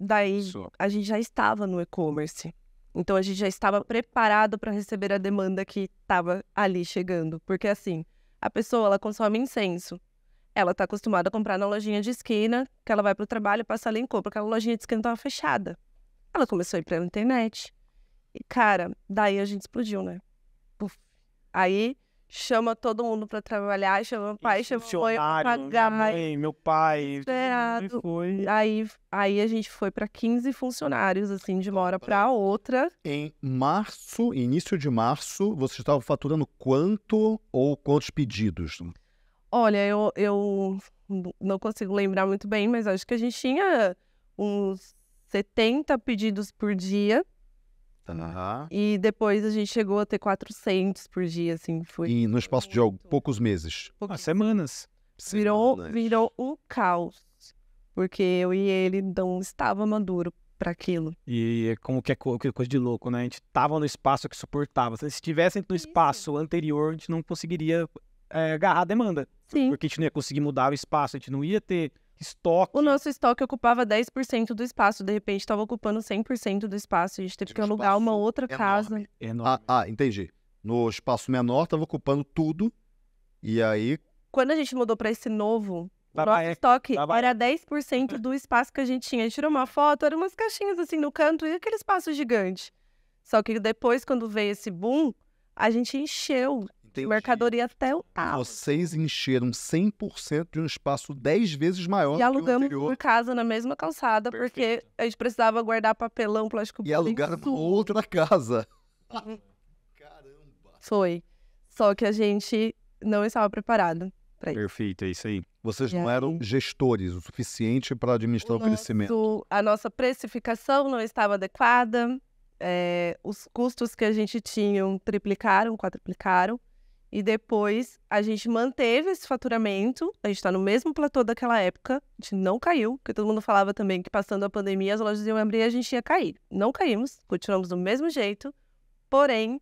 Daí Isso. a gente já estava no e-commerce. Então a gente já estava preparado para receber a demanda que estava ali chegando, porque assim, a pessoa ela consome incenso. Ela está acostumada a comprar na lojinha de esquina, que ela vai para o trabalho, passa ali e compra, porque a lojinha de esquina estava fechada. Ela começou a ir pela internet. E, cara, daí a gente explodiu, né? Puf. Aí chama todo mundo para trabalhar, chama o pai, chama o pai. Funcionário. Mãe, meu pai. Esperado. Foi. Aí, aí a gente foi para 15 funcionários, assim, de uma hora para outra. Em março, início de março, vocês estavam faturando quanto ou quantos pedidos? Olha, eu, eu não consigo lembrar muito bem, mas acho que a gente tinha uns 70 pedidos por dia. Uhum. E depois a gente chegou a ter 400 por dia, assim. Foi e no espaço muito... de poucos meses? Poucos... Ah, semanas. Virou, semanas. virou o caos. Porque eu e ele não estava maduro para aquilo. E é como é que é coisa de louco, né? A gente tava no espaço que suportava. Se estivesse no espaço anterior, a gente não conseguiria é, agarrar a demanda. Sim. Porque a gente não ia conseguir mudar o espaço, a gente não ia ter estoque. O nosso estoque ocupava 10% do espaço, de repente estava ocupando 100% do espaço, a gente teve que alugar uma outra enorme, casa. Enorme. Ah, ah, entendi. No espaço menor estava ocupando tudo, e aí... Quando a gente mudou para esse novo, nosso é, estoque tava... era 10% é. do espaço que a gente tinha. A gente tirou uma foto, eram umas caixinhas assim no canto e aquele espaço gigante. Só que depois, quando veio esse boom, a gente encheu. Tem Mercadoria até o talo. Vocês encheram 100% de um espaço 10 vezes maior e do alugamos que o alugamos por casa na mesma calçada, Perfeito. porque a gente precisava guardar papelão, plástico... E alugaram outra casa. (laughs) Caramba. Foi. Só que a gente não estava preparado para isso. Perfeito, é isso aí. Vocês não eram gestores o suficiente para administrar o, o nosso, crescimento. A nossa precificação não estava adequada, é, os custos que a gente tinha triplicaram, quadruplicaram. E depois a gente manteve esse faturamento, a gente está no mesmo platô daquela época, a gente não caiu, porque todo mundo falava também que passando a pandemia as lojas iam abrir e a gente ia cair. Não caímos, continuamos do mesmo jeito, porém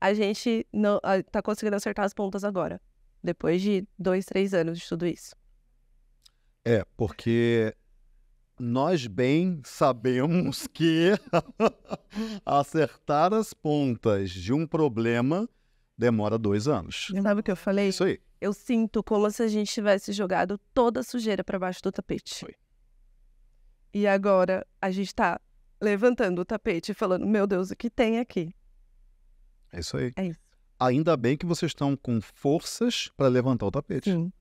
a gente não está conseguindo acertar as pontas agora, depois de dois, três anos de tudo isso. É, porque nós bem sabemos que (laughs) acertar as pontas de um problema demora dois anos. Sabe o que eu falei? Isso aí. Eu sinto como se a gente tivesse jogado toda a sujeira para baixo do tapete. Foi. E agora a gente está levantando o tapete e falando: meu Deus, o que tem aqui? É isso aí. É isso. Ainda bem que vocês estão com forças para levantar o tapete. Sim.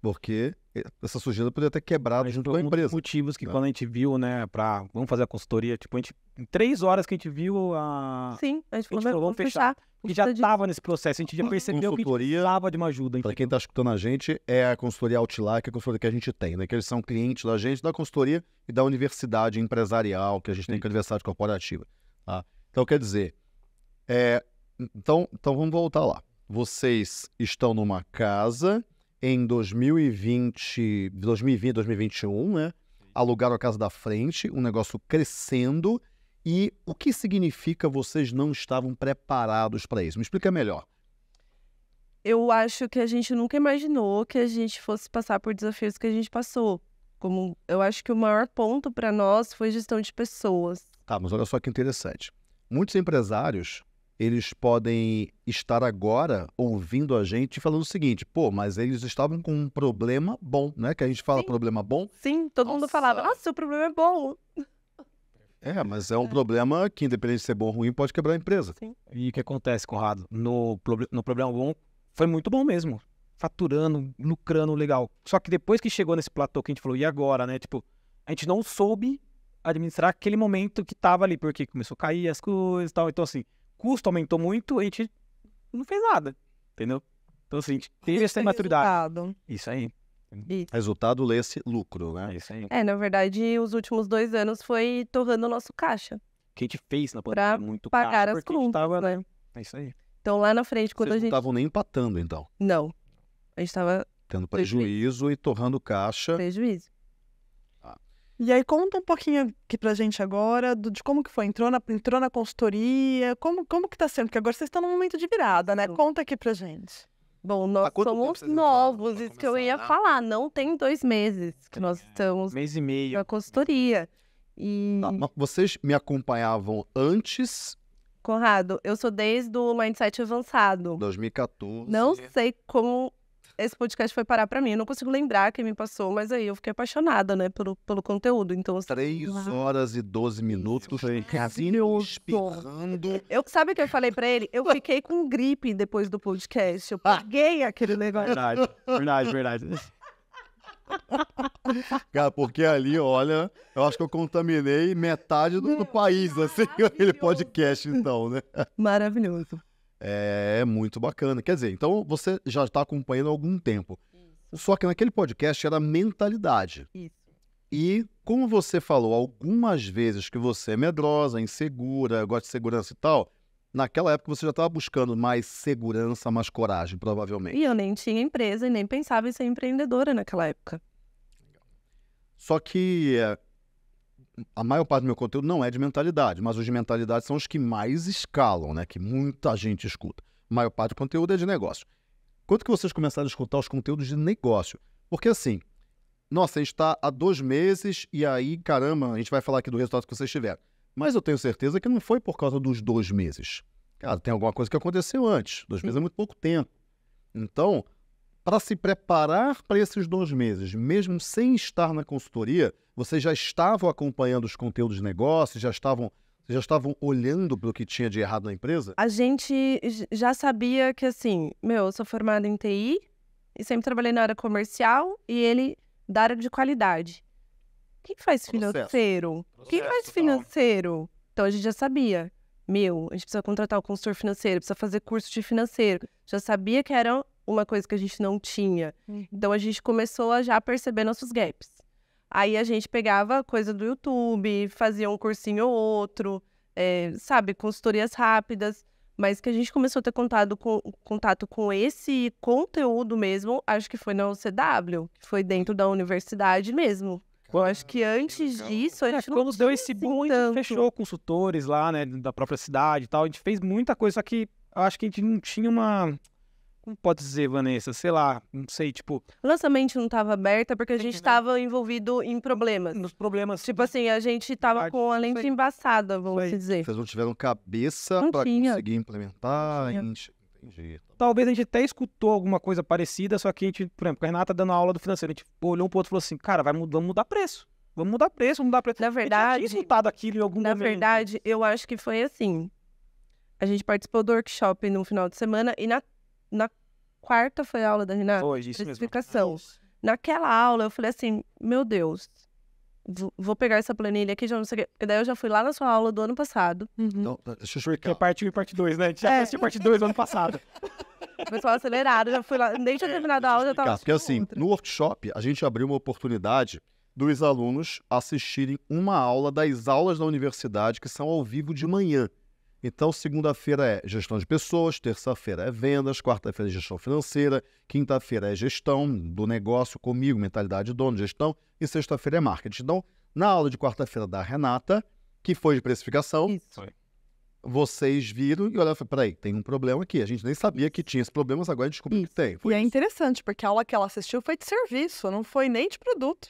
Porque eh, essa sujeira poderia ter quebrado junto com a empresa. motivos que né? quando a gente viu, né, para vamos fazer a consultoria, tipo, a gente, em três horas que a gente viu a... Sim, a gente, a gente falou, vamos fechar. Que já estava nesse processo, a gente já percebeu que precisava de uma ajuda. Para quem está escutando a gente, é a consultoria Outlier, que é a consultoria que a gente tem, né? Que eles são clientes da gente, da consultoria e da universidade empresarial, que a gente Sim. tem com a universidade corporativa. Tá? Então, quer dizer, é... então, então vamos voltar lá. Vocês estão numa casa em 2020, 2020, 2021, né? Alugaram a casa da frente, um negócio crescendo. E o que significa vocês não estavam preparados para isso? Me explica melhor. Eu acho que a gente nunca imaginou que a gente fosse passar por desafios que a gente passou. Como eu acho que o maior ponto para nós foi gestão de pessoas. Tá, mas olha só que interessante. Muitos empresários eles podem estar agora ouvindo a gente falando o seguinte: pô, mas eles estavam com um problema bom, né? Que a gente fala Sim. problema bom. Sim, todo nossa. mundo falava: nossa, seu problema é bom. É, mas é um é. problema que, independente de ser bom ou ruim, pode quebrar a empresa. Sim. E o que acontece, Conrado? No, no problema bom, foi muito bom mesmo. Faturando, lucrando legal. Só que depois que chegou nesse platô que a gente falou, e agora, né? Tipo, a gente não soube administrar aquele momento que tava ali, porque começou a cair as coisas e tal. Então, assim, custo aumentou muito, a gente não fez nada, entendeu? Então, assim, a gente teve essa é maturidade. Resultado. Isso aí. Isso. Resultado, lê-se lucro, né? É isso aí. É, na verdade, os últimos dois anos foi torrando o nosso caixa. Que a gente fez na pandemia, pra é muito pagar caixa, as contas, tava... Né? né? É isso aí. Então, lá na frente, quando Vocês a gente... não estavam nem empatando, então? Não. A gente estava... Tendo prejuízo, prejuízo e torrando caixa. Prejuízo. E aí conta um pouquinho aqui pra gente agora do, de como que foi, entrou na, entrou na consultoria, como, como que tá sendo, porque agora vocês estão num momento de virada, né? Conta aqui pra gente. Bom, nós somos novos, isso que eu ia né? falar, não tem dois meses que nós é, estamos mês e meio na consultoria. E... Tá, vocês me acompanhavam antes Conrado, eu sou desde o Mindset Avançado. 2014. Não sei como esse podcast foi parar pra mim. Eu não consigo lembrar quem me passou, mas aí eu fiquei apaixonada, né, pelo, pelo conteúdo. Então, assim, 3 horas e 12 minutos casinho espirrando. Eu, sabe o que eu falei pra ele? Eu fiquei com gripe depois do podcast. Eu peguei aquele negócio. Verdade, verdade, verdade. Cara, porque ali, olha, eu acho que eu contaminei metade do, do país, assim, (laughs) ele podcast, então, né? Maravilhoso. É, é muito bacana. Quer dizer, então você já está acompanhando há algum tempo. Isso. Só que naquele podcast era mentalidade. Isso. E como você falou algumas vezes que você é medrosa, insegura, gosta de segurança e tal, naquela época você já estava buscando mais segurança, mais coragem, provavelmente. E eu nem tinha empresa e nem pensava em ser empreendedora naquela época. Só que é, a maior parte do meu conteúdo não é de mentalidade, mas os de mentalidade são os que mais escalam, né? Que muita gente escuta. A maior parte do conteúdo é de negócio. Quanto que vocês começaram a escutar os conteúdos de negócio? Porque assim, nossa, a gente está há dois meses e aí, caramba, a gente vai falar aqui do resultado que vocês tiveram. Mas eu tenho certeza que não foi por causa dos dois meses. Cara, tem alguma coisa que aconteceu antes. Dois meses é muito pouco tempo. Então, para se preparar para esses dois meses, mesmo sem estar na consultoria, vocês já estavam acompanhando os conteúdos de negócio, já estavam já estavam olhando para o que tinha de errado na empresa? A gente já sabia que assim, meu, eu sou formada em TI e sempre trabalhei na área comercial e ele da área de qualidade. Quem faz financeiro? Processo. Quem faz financeiro? Então a gente já sabia. Meu, a gente precisa contratar o consultor financeiro, precisa fazer curso de financeiro. Já sabia que eram uma coisa que a gente não tinha. Hum. Então a gente começou a já perceber nossos gaps. Aí a gente pegava coisa do YouTube, fazia um cursinho ou outro, é, sabe, consultorias rápidas. Mas que a gente começou a ter contato com, contato com esse conteúdo mesmo, acho que foi na UCW, que foi dentro da universidade mesmo. Eu acho que antes disso, a é, gente é, quando deu assim esse boom, a gente fechou consultores lá, né, da própria cidade e tal. A gente fez muita coisa, só que acho que a gente não tinha uma como pode dizer, Vanessa? Sei lá, não sei, tipo. Lançamento não estava aberta porque a gente estava né? envolvido em problemas. Nos problemas. Tipo assim, a gente estava com a lente embaçada, vamos dizer. Vocês não tiveram cabeça para conseguir implementar. Entendi. Tá. Talvez a gente até escutou alguma coisa parecida, só que a gente, por exemplo, a Renata dando aula do financeiro, a gente olhou um pro outro e falou assim: cara, vai, vamos mudar preço. Vamos mudar preço, vamos mudar preço. Na verdade. Eu tinha escutado aquilo em algum na momento. Na verdade, eu acho que foi assim. A gente participou do workshop no final de semana e na, na quarta foi a aula da Renata? Foi, isso Precificação. mesmo. Ah, Naquela aula, eu falei assim, meu Deus, vou pegar essa planilha aqui, já não sei o que. Daí eu já fui lá na sua aula do ano passado. Uhum. Então, tá, deixa eu ver Que é parte 1 e parte 2, né? A gente já é. assistiu parte 2 do ano passado. pessoal (laughs) acelerado, já fui lá. Nem tinha é, terminado a aula, já tava. Porque assim, outra. no workshop, a gente abriu uma oportunidade dos alunos assistirem uma aula das aulas da universidade que são ao vivo de manhã. Então, segunda-feira é gestão de pessoas, terça-feira é vendas, quarta-feira é gestão financeira, quinta-feira é gestão do negócio comigo, mentalidade dono, gestão, e sexta-feira é marketing. Então, na aula de quarta-feira da Renata, que foi de precificação, Isso. vocês viram e olharam, peraí, tem um problema aqui. A gente nem sabia que tinha esse problema, mas agora descobrimos que tem. Foi e é interessante, porque a aula que ela assistiu foi de serviço, não foi nem de produto.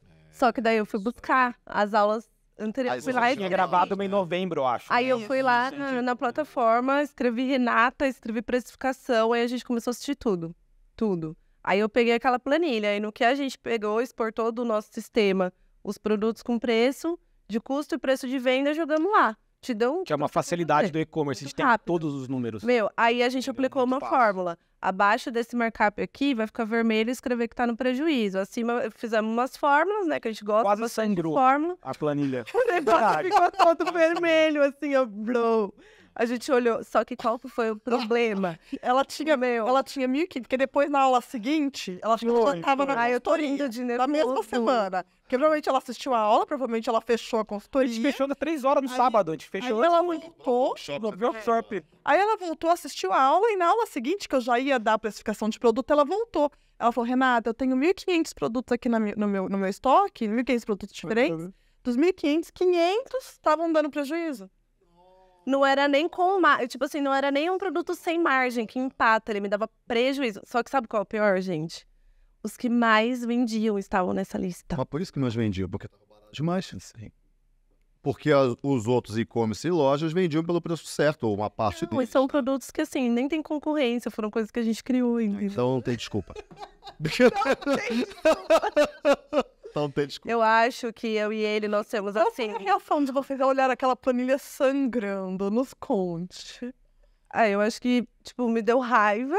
É. Só que daí eu fui buscar as aulas anterior. Ah, fui lá e... tinha gravado uma em novembro, eu acho. Aí eu fui lá na, na plataforma, escrevi Renata, escrevi precificação, aí a gente começou a assistir tudo. Tudo. Aí eu peguei aquela planilha, e no que a gente pegou, exportou do nosso sistema os produtos com preço, de custo e preço de venda, jogamos lá. Te deu um... Que é uma facilidade do e-commerce, a gente rápido. tem todos os números. Meu, aí a gente aplicou uma fácil. fórmula abaixo desse markup aqui, vai ficar vermelho e escrever que tá no prejuízo. Acima, fizemos umas fórmulas, né? Que a gente gosta Quase bastante sangrou de fórmula. a planilha. (laughs) o negócio ficou todo vermelho, assim, ó, bro. A gente olhou, só que qual foi o problema? ela tinha (laughs) meio. ela tinha 1.500, porque depois na aula seguinte, ela já estava na ah, consultoria na mesma semana. Porque provavelmente ela assistiu a aula, provavelmente ela fechou a consultoria. A gente fechou às três horas no aí, sábado, a gente fechou. Aí ela voltou. Workshop. É. Aí ela voltou, assistiu a aula, e na aula seguinte, que eu já ia dar a precificação de produto, ela voltou. Ela falou, Renata, eu tenho 1.500 produtos aqui na, no, meu, no meu estoque, 1.500 produtos diferentes. Dos 1.500, 500 estavam dando prejuízo não era nem com margem. Tipo assim, não era nem um produto sem margem, que empata, ele me dava prejuízo. Só que sabe qual é o pior, gente? Os que mais vendiam estavam nessa lista. Mas por isso que nós vendiam, porque tava barato demais. Sim. Porque os outros e-commerce e lojas vendiam pelo preço certo, ou uma parte não, deles. são produtos que, assim, nem tem concorrência, foram coisas que a gente criou. Entendeu? Então tem desculpa. não tem desculpa. (laughs) (laughs) Então eu acho que eu e ele nós temos assim. Qual é a reação de vocês ao olhar aquela planilha sangrando? Nos conte. Ah, eu acho que, tipo, me deu raiva.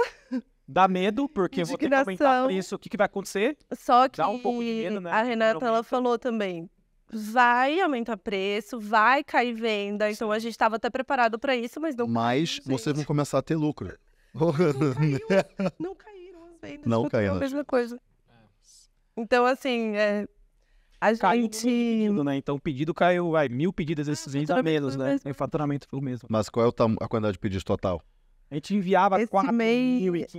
Dá medo, porque vou ter que aumentar por isso. O que, que vai acontecer? Só que Dá um pouco de medo, né? a Renata ela falou também. Vai aumentar preço, vai cair venda. Então a gente estava até preparado para isso, mas não. Mas caiu, vocês vão começar a ter lucro. Não, caiu, não caíram as vendas. Não É A mesma coisa. Então, assim, é, a caiu gente. Pedido, né? Então, o pedido caiu, vai, mil pedidos esses ah, meses, a menos, né? O é faturamento foi o mesmo. Mas qual é a quantidade de pedidos total? A gente enviava 4.500,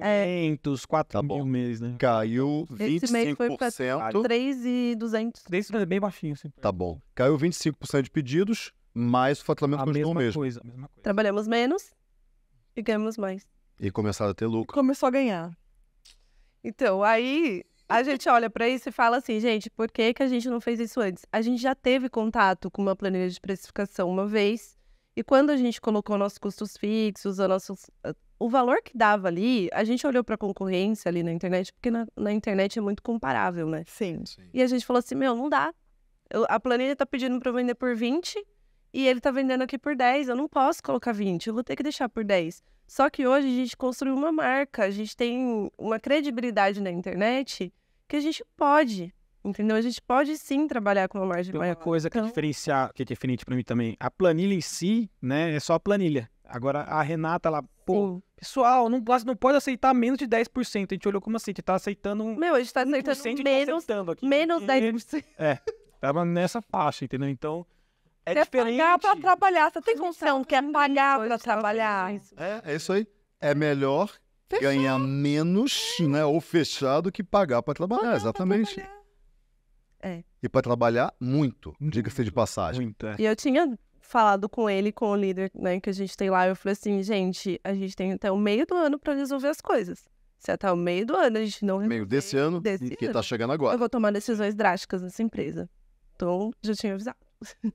é... 4 tá mil mês, né? Caiu 25%. Esse mês foi pra 3,200. é bem baixinho, assim. Tá bom. Caiu 25% de pedidos, mas o faturamento a continuou mesma mesmo. Coisa, a mesma coisa. Trabalhamos menos e ganhamos mais. E começaram a ter lucro. Começou a ganhar. Então, aí a gente olha para isso e fala assim, gente, por que, que a gente não fez isso antes? A gente já teve contato com uma planilha de precificação uma vez, e quando a gente colocou nossos custos fixos, nossos, ah, o valor que dava ali, a gente olhou para a concorrência ali na internet, porque na, na, internet é muito comparável, né? Sim. Sim. E a gente falou assim: meu, não dá. Eu, a planilha está pedindo para vender por 20 e ele está vendendo aqui por 10. Eu não posso colocar 20, eu vou ter que deixar por 10. Só que hoje a gente construiu uma marca, a gente tem uma credibilidade na internet que a gente pode, entendeu? A gente pode sim trabalhar com uma margem Tem maior. coisa então... que diferenciar, que é diferente para mim também, a planilha em si, né, é só a planilha. Agora a Renata lá, pô, sim. pessoal, não, não pode aceitar menos de 10%. A gente olhou como assim, a gente tá aceitando um Meu, a gente tá aceitando tá menos, tá aceitando aqui. menos 10%. É. Tava nessa faixa, entendeu? Então, é você diferente. pagar para trabalhar. Você tem condição tá que é pagar para trabalhar. É, é isso aí. É melhor ganhar menos, né? Ou fechar do que pagar para trabalhar, pagar exatamente. Pra trabalhar. É. E para trabalhar muito, diga-se de passagem. Muito, é. E eu tinha falado com ele, com o líder né, que a gente tem lá, eu falei assim, gente, a gente tem até o meio do ano para resolver as coisas. Se até o meio do ano a gente não resolver... Meio desse ano, desse que tá ano, tá chegando agora. Eu vou tomar decisões drásticas nessa empresa. Então, já tinha avisado.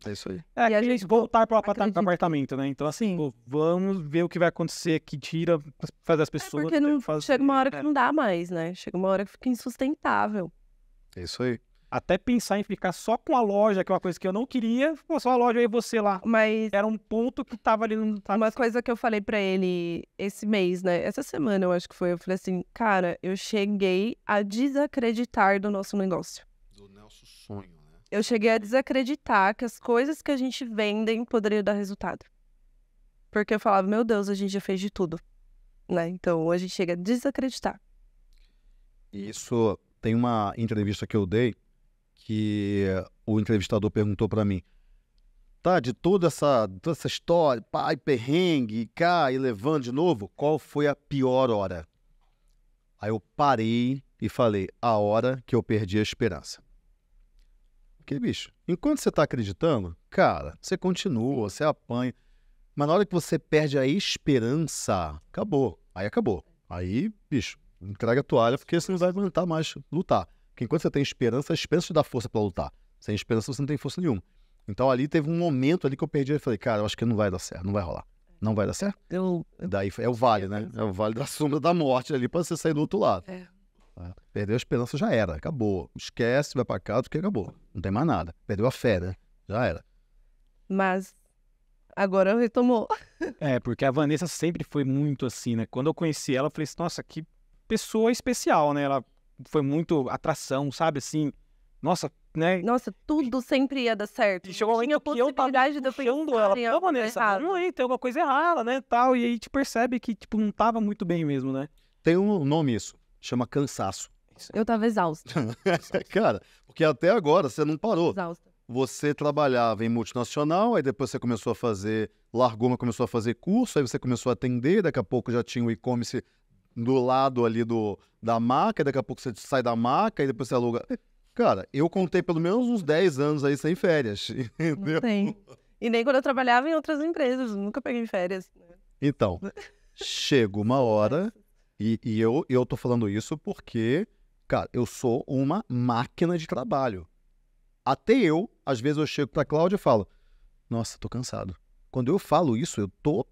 É isso aí. É, e a gente voltar para o apartamento, né? Então, assim, pô, vamos ver o que vai acontecer, que tira, fazer as é, pessoas. É porque não, faz... chega uma hora que é. não dá mais, né? Chega uma hora que fica insustentável. É isso aí. Até pensar em ficar só com a loja, que é uma coisa que eu não queria, ficou só a loja e você lá. Mas. Era um ponto que tava ali. tava... Tá. Uma coisa que eu falei para ele esse mês, né? Essa semana eu acho que foi. Eu falei assim, cara, eu cheguei a desacreditar do nosso negócio. Do nosso sonho. Eu cheguei a desacreditar que as coisas que a gente vendem poderiam dar resultado. Porque eu falava, meu Deus, a gente já fez de tudo. Né? Então a gente chega a desacreditar. Isso tem uma entrevista que eu dei que o entrevistador perguntou para mim, tá? De toda essa, toda essa história, pai, perrengue, cai, levando de novo, qual foi a pior hora? Aí eu parei e falei, a hora que eu perdi a esperança. Porque, bicho, enquanto você está acreditando, cara, você continua, você apanha. Mas na hora que você perde a esperança, acabou. Aí acabou. Aí, bicho, entrega a toalha, porque você não vai aguentar mais lutar. Porque enquanto você tem esperança, a esperança te dá força para lutar. Sem esperança, você não tem força nenhuma. Então ali teve um momento ali que eu perdi e falei, cara, eu acho que não vai dar certo, não vai rolar. Não vai dar certo? Eu, eu... Daí é o vale, né? É o vale da (laughs) sombra da morte ali para você sair do outro lado. É. Né? Perdeu a esperança, já era, acabou. Esquece, vai para casa, porque acabou. Não tem mais nada. Perdeu a fé, né? Já era. Mas agora retomou. É, porque a Vanessa sempre foi muito assim, né? Quando eu conheci ela, eu falei assim, nossa, que pessoa especial, né? Ela foi muito atração, sabe? Assim, nossa, né? Nossa, tudo sempre ia dar certo. E chegou um momento que eu tava puxando ela. Pô, Vanessa, não aí, tem alguma coisa errada, né? Tal, e aí te percebe que, tipo, não tava muito bem mesmo, né? Tem um nome isso chama cansaço. Eu tava exausta. (laughs) Cara, porque até agora você não parou. Exausta. Você trabalhava em multinacional, aí depois você começou a fazer, largou, mas começou a fazer curso, aí você começou a atender, daqui a pouco já tinha o e-commerce do lado ali do, da marca, daqui a pouco você sai da marca e depois você aluga. Cara, eu contei pelo menos uns 10 anos aí sem férias, (laughs) entendeu? Não tem. E nem quando eu trabalhava em outras empresas, nunca peguei férias. Né? Então, (laughs) chega uma hora e, e eu, eu tô falando isso porque, cara, eu sou uma máquina de trabalho. Até eu, às vezes eu chego pra Cláudia e falo, nossa, tô cansado. Quando eu falo isso, eu tô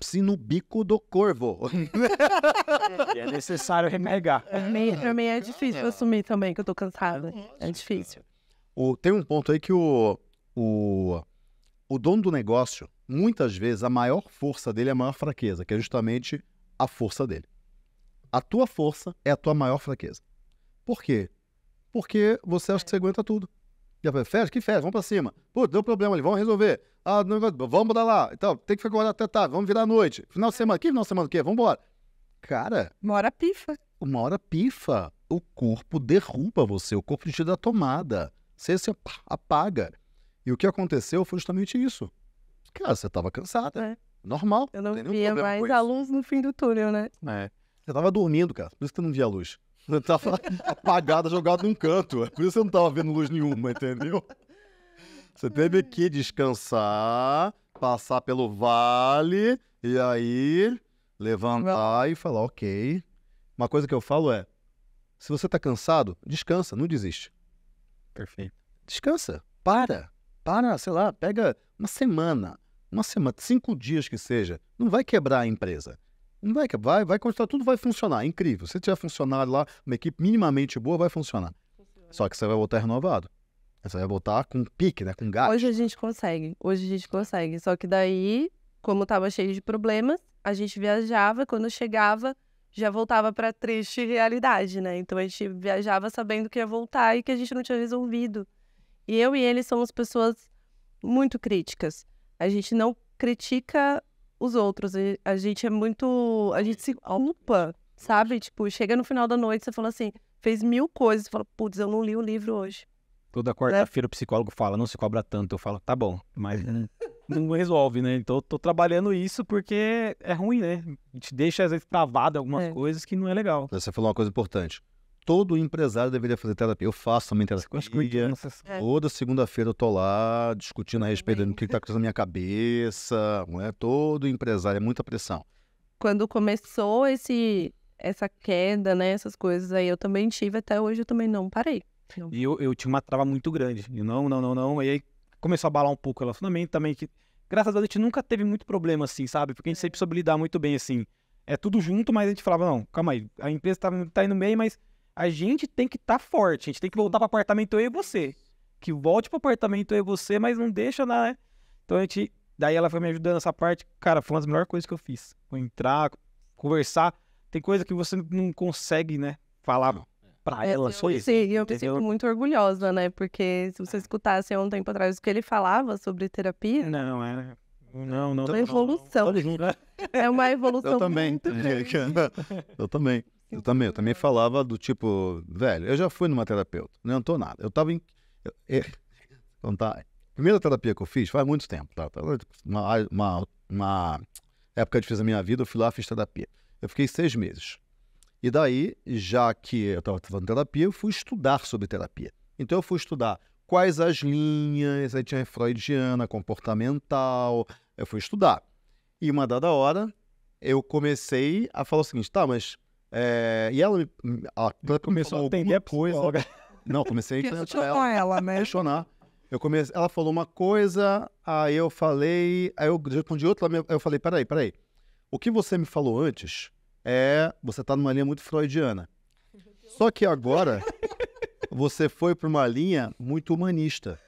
se assim no bico do corvo. (laughs) é necessário renegar. Pra mim é, é difícil é. assumir também que eu tô cansado. É difícil. O, tem um ponto aí que o, o, o dono do negócio, muitas vezes, a maior força dele é a maior fraqueza, que é justamente a força dele. A tua força é a tua maior fraqueza. Por quê? Porque você acha que você aguenta tudo. E falei, fecha, que fecha, vamos pra cima. Putz, deu problema ali, vamos resolver. Ah, não, vamos dar lá. Então, tem que ficar agora até tarde, vamos virar à noite. Final de semana, que final de semana o quê? embora. Cara. Uma hora pifa. Uma hora pifa. O corpo derruba você, o corpo te dá tomada. Você se apaga. E o que aconteceu foi justamente isso. Cara, você tava cansada. É. Normal. Eu não, não via mais alunos no fim do túnel, né? É. Você tava dormindo, cara. Por isso que você não via a luz. Você (laughs) tava apagada, jogada num canto. É por isso você não tava vendo luz nenhuma, entendeu? Você teve que descansar, passar pelo vale e aí levantar e falar, ok. Uma coisa que eu falo é: se você tá cansado, descansa, não desiste. Perfeito. Descansa, para. Para, sei lá, pega uma semana, uma semana, cinco dias que seja. Não vai quebrar a empresa vai vai, vai continuar, tudo vai funcionar. É incrível. Se tiver funcionado lá, uma equipe minimamente boa, vai funcionar. Funciona. Só que você vai voltar renovado. Você vai voltar com pique, né? Com gato. Hoje a gente consegue. Hoje a gente consegue. Só que daí, como estava cheio de problemas, a gente viajava, quando chegava, já voltava para triste realidade, né? Então a gente viajava sabendo que ia voltar e que a gente não tinha resolvido. E eu e ele somos pessoas muito críticas. A gente não critica os outros. A gente é muito. A gente se culpa, sabe? Tipo, chega no final da noite, você fala assim, fez mil coisas, você fala, putz, eu não li o livro hoje. Toda quarta-feira né? o psicólogo fala, não se cobra tanto. Eu falo, tá bom, mas não resolve, né? Então eu tô trabalhando isso porque é ruim, né? A gente deixa às vezes travado algumas é. coisas que não é legal. Você falou uma coisa importante todo empresário deveria fazer terapia. Eu faço também terapia. É. Toda segunda-feira eu tô lá discutindo a respeito do que está acontecendo na minha cabeça. Não é? Todo empresário, é muita pressão. Quando começou esse, essa queda, né? Essas coisas aí, eu também tive, até hoje eu também não parei. Não. E eu, eu tinha uma trava muito grande. E não, não, não, não. E aí começou a abalar um pouco o relacionamento também. Que, graças a Deus a gente nunca teve muito problema assim, sabe? Porque a gente é. sempre soube lidar muito bem assim. É tudo junto, mas a gente falava, não, calma aí, a empresa tá, tá indo bem, mas a gente tem que estar tá forte, a gente tem que voltar para o apartamento eu e você. Que volte para o apartamento eu e você, mas não deixa, né? Então a gente. Daí ela foi me ajudando nessa parte. Cara, foi uma das melhores coisas que eu fiz. Foi entrar, conversar. Tem coisa que você não consegue, né? Falar é. para é, ela, eu, isso. Sim, eu me sinto muito orgulhosa, né? Porque se você é. escutasse há um tempo atrás o que ele falava sobre terapia. Não, era. Não, não. Uma evolução. Né? É uma evolução. Eu também. Tá eu também. Eu também, eu também né? falava do tipo, velho, eu já fui numa terapeuta, né, não adiantou nada. Eu tava em. Eu, eu, é, tá, Primeira terapia que eu fiz faz muito tempo, tá, tá? Uma, uma, uma época difícil da minha vida, eu fui lá fiz terapia. Eu fiquei seis meses. E daí, já que eu estava fazendo terapia, eu fui estudar sobre terapia. Então eu fui estudar quais as linhas, aí tinha freudiana, comportamental, eu fui estudar. E uma dada hora, eu comecei a falar o seguinte, tá, mas é, e ela, ela começou a alguma coisa. (laughs) Não, comecei a questionar ela, né? (laughs) Questionar. Eu comecei, ela falou uma coisa, aí eu falei, aí eu respondi outra, aí eu falei, peraí, peraí. O que você me falou antes é, você tá numa linha muito freudiana. Só que agora (laughs) você foi para uma linha muito humanista.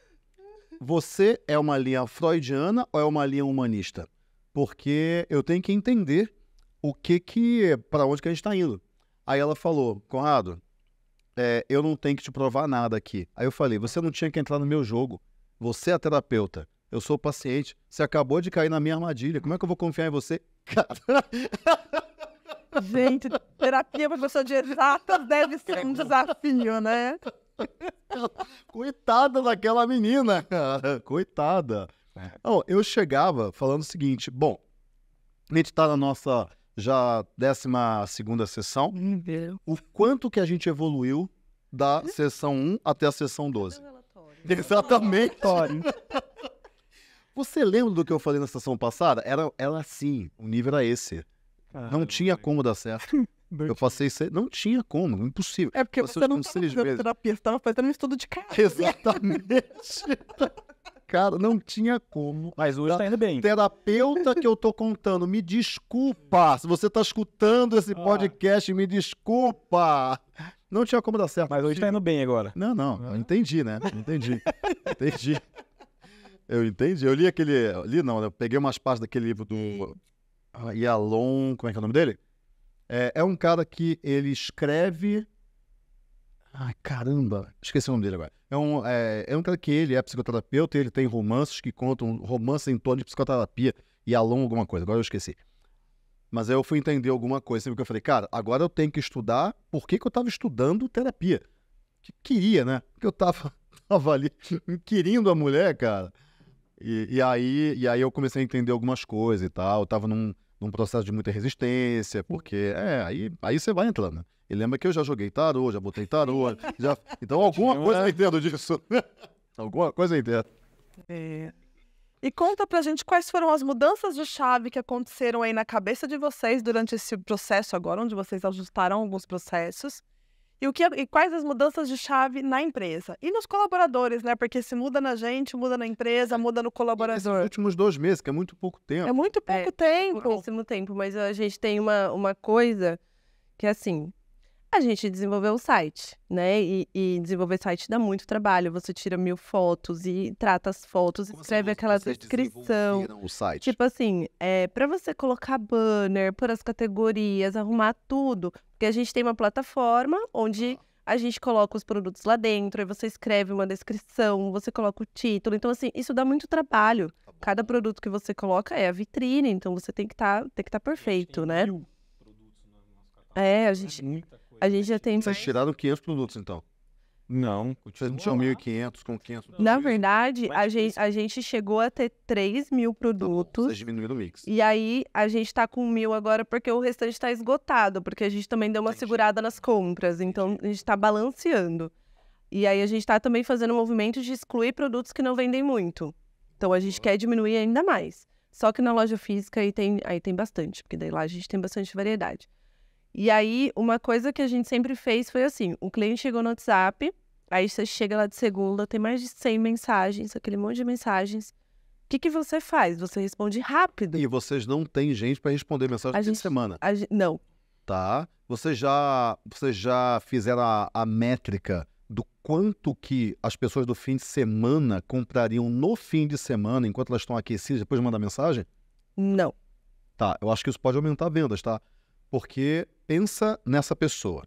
Você é uma linha freudiana ou é uma linha humanista? Porque eu tenho que entender o que que, para onde que a gente está indo? Aí ela falou, Conrado, é, eu não tenho que te provar nada aqui. Aí eu falei, você não tinha que entrar no meu jogo. Você é terapeuta. Eu sou paciente. Você acabou de cair na minha armadilha. Como é que eu vou confiar em você? (laughs) Cara... Gente, terapia para pessoa de exatas deve ser é um desafio, né? Coitada daquela menina, cara. Coitada. É. eu chegava falando o seguinte: bom, a gente está na nossa já 12 segunda sessão. O quanto que a gente evoluiu da sessão 1 até a sessão 12. Exatamente. (laughs) Você lembra do que eu falei na sessão passada? Era, era assim, o nível era esse. não tinha como dar certo. (laughs) eu passei isso, não tinha como, impossível. É porque você não estava fazendo terapia, você estava fazendo um estudo de casa. Exatamente. (laughs) cara, não tinha como. Mas hoje tá indo bem. Terapeuta que eu tô contando, me desculpa. Se você tá escutando esse ah. podcast, me desculpa. Não tinha como dar certo. Mas hoje tá indo bem agora. Não, não. Eu entendi, né? Entendi. (laughs) Entendi. Eu entendi. Eu li aquele. Li não, eu peguei umas partes daquele livro do. Ah, Yalon. Como é que é o nome dele? É, é um cara que ele escreve ah, caramba! Esqueci o nome dele agora. É um, é, é um cara que ele é psicoterapeuta e ele tem romances que contam romance em torno de psicoterapia e alonga alguma coisa. Agora eu esqueci. Mas aí eu fui entender alguma coisa, Porque eu falei, cara, agora eu tenho que estudar por que, que eu estava estudando terapia. Que queria, né? Porque eu estava (laughs) tava ali querendo a mulher, cara. E, e, aí, e aí eu comecei a entender algumas coisas e tal. Eu estava num num processo de muita resistência, porque é, aí, aí você vai entrando. E lembra que eu já joguei tarô, já botei tarô, já... então (laughs) alguma coisa né? eu entendo disso. (laughs) alguma coisa eu entendo. É. E conta pra gente quais foram as mudanças de chave que aconteceram aí na cabeça de vocês durante esse processo agora, onde vocês ajustaram alguns processos. E, o que, e quais as mudanças de chave na empresa? E nos colaboradores, né? Porque se muda na gente, muda na empresa, é, muda no colaborador. Nos últimos dois meses, que é muito pouco é tempo. É muito pouco é, tempo. Pouquíssimo tempo, mas a gente tem uma, uma coisa que, assim, a gente desenvolveu o site, né? E, e, desenvolver site dá muito trabalho. Você tira mil fotos e trata as fotos, escreve aquela descrição. O site? Tipo assim, é, para você colocar banner, por as categorias, arrumar tudo. Porque a gente tem uma plataforma onde a gente coloca os produtos lá dentro, aí você escreve uma descrição, você coloca o título. Então, assim, isso dá muito trabalho. Tá Cada produto que você coloca é a vitrine, então você tem que tá, estar tá perfeito, né? Mil produtos no nosso É, a gente. É muita a gente já tem. Vocês tiraram 500 produtos, então? Não. Tipo, vocês não tinham 1.500 com 500 Na verdade, a é gente, a gente chegou a ter 3 mil produtos. Tá bom, vocês diminuíram o mix. E aí, a gente tá com mil agora porque o restante está esgotado, porque a gente também deu uma segurada nas compras. Então, a gente tá balanceando. E aí, a gente tá também fazendo um movimento de excluir produtos que não vendem muito. Então, a gente quer diminuir ainda mais. Só que na loja física aí tem, aí tem bastante, porque daí lá a gente tem bastante variedade. E aí, uma coisa que a gente sempre fez foi assim: o cliente chegou no WhatsApp, aí você chega lá de segunda, tem mais de 100 mensagens, aquele monte de mensagens. O que, que você faz? Você responde rápido. E vocês não têm gente para responder mensagem de semana? A, não. Tá. Vocês já, você já fizeram a, a métrica do quanto que as pessoas do fim de semana comprariam no fim de semana, enquanto elas estão aquecidas, depois de mandar mensagem? Não. Tá, eu acho que isso pode aumentar vendas, tá? Porque pensa nessa pessoa.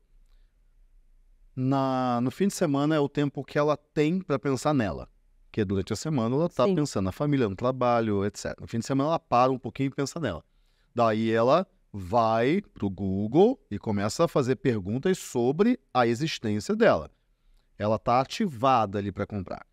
Na, no fim de semana é o tempo que ela tem para pensar nela. Porque durante a semana ela está pensando na família, no trabalho, etc. No fim de semana ela para um pouquinho e pensa nela. Daí ela vai para o Google e começa a fazer perguntas sobre a existência dela. Ela está ativada ali para comprar.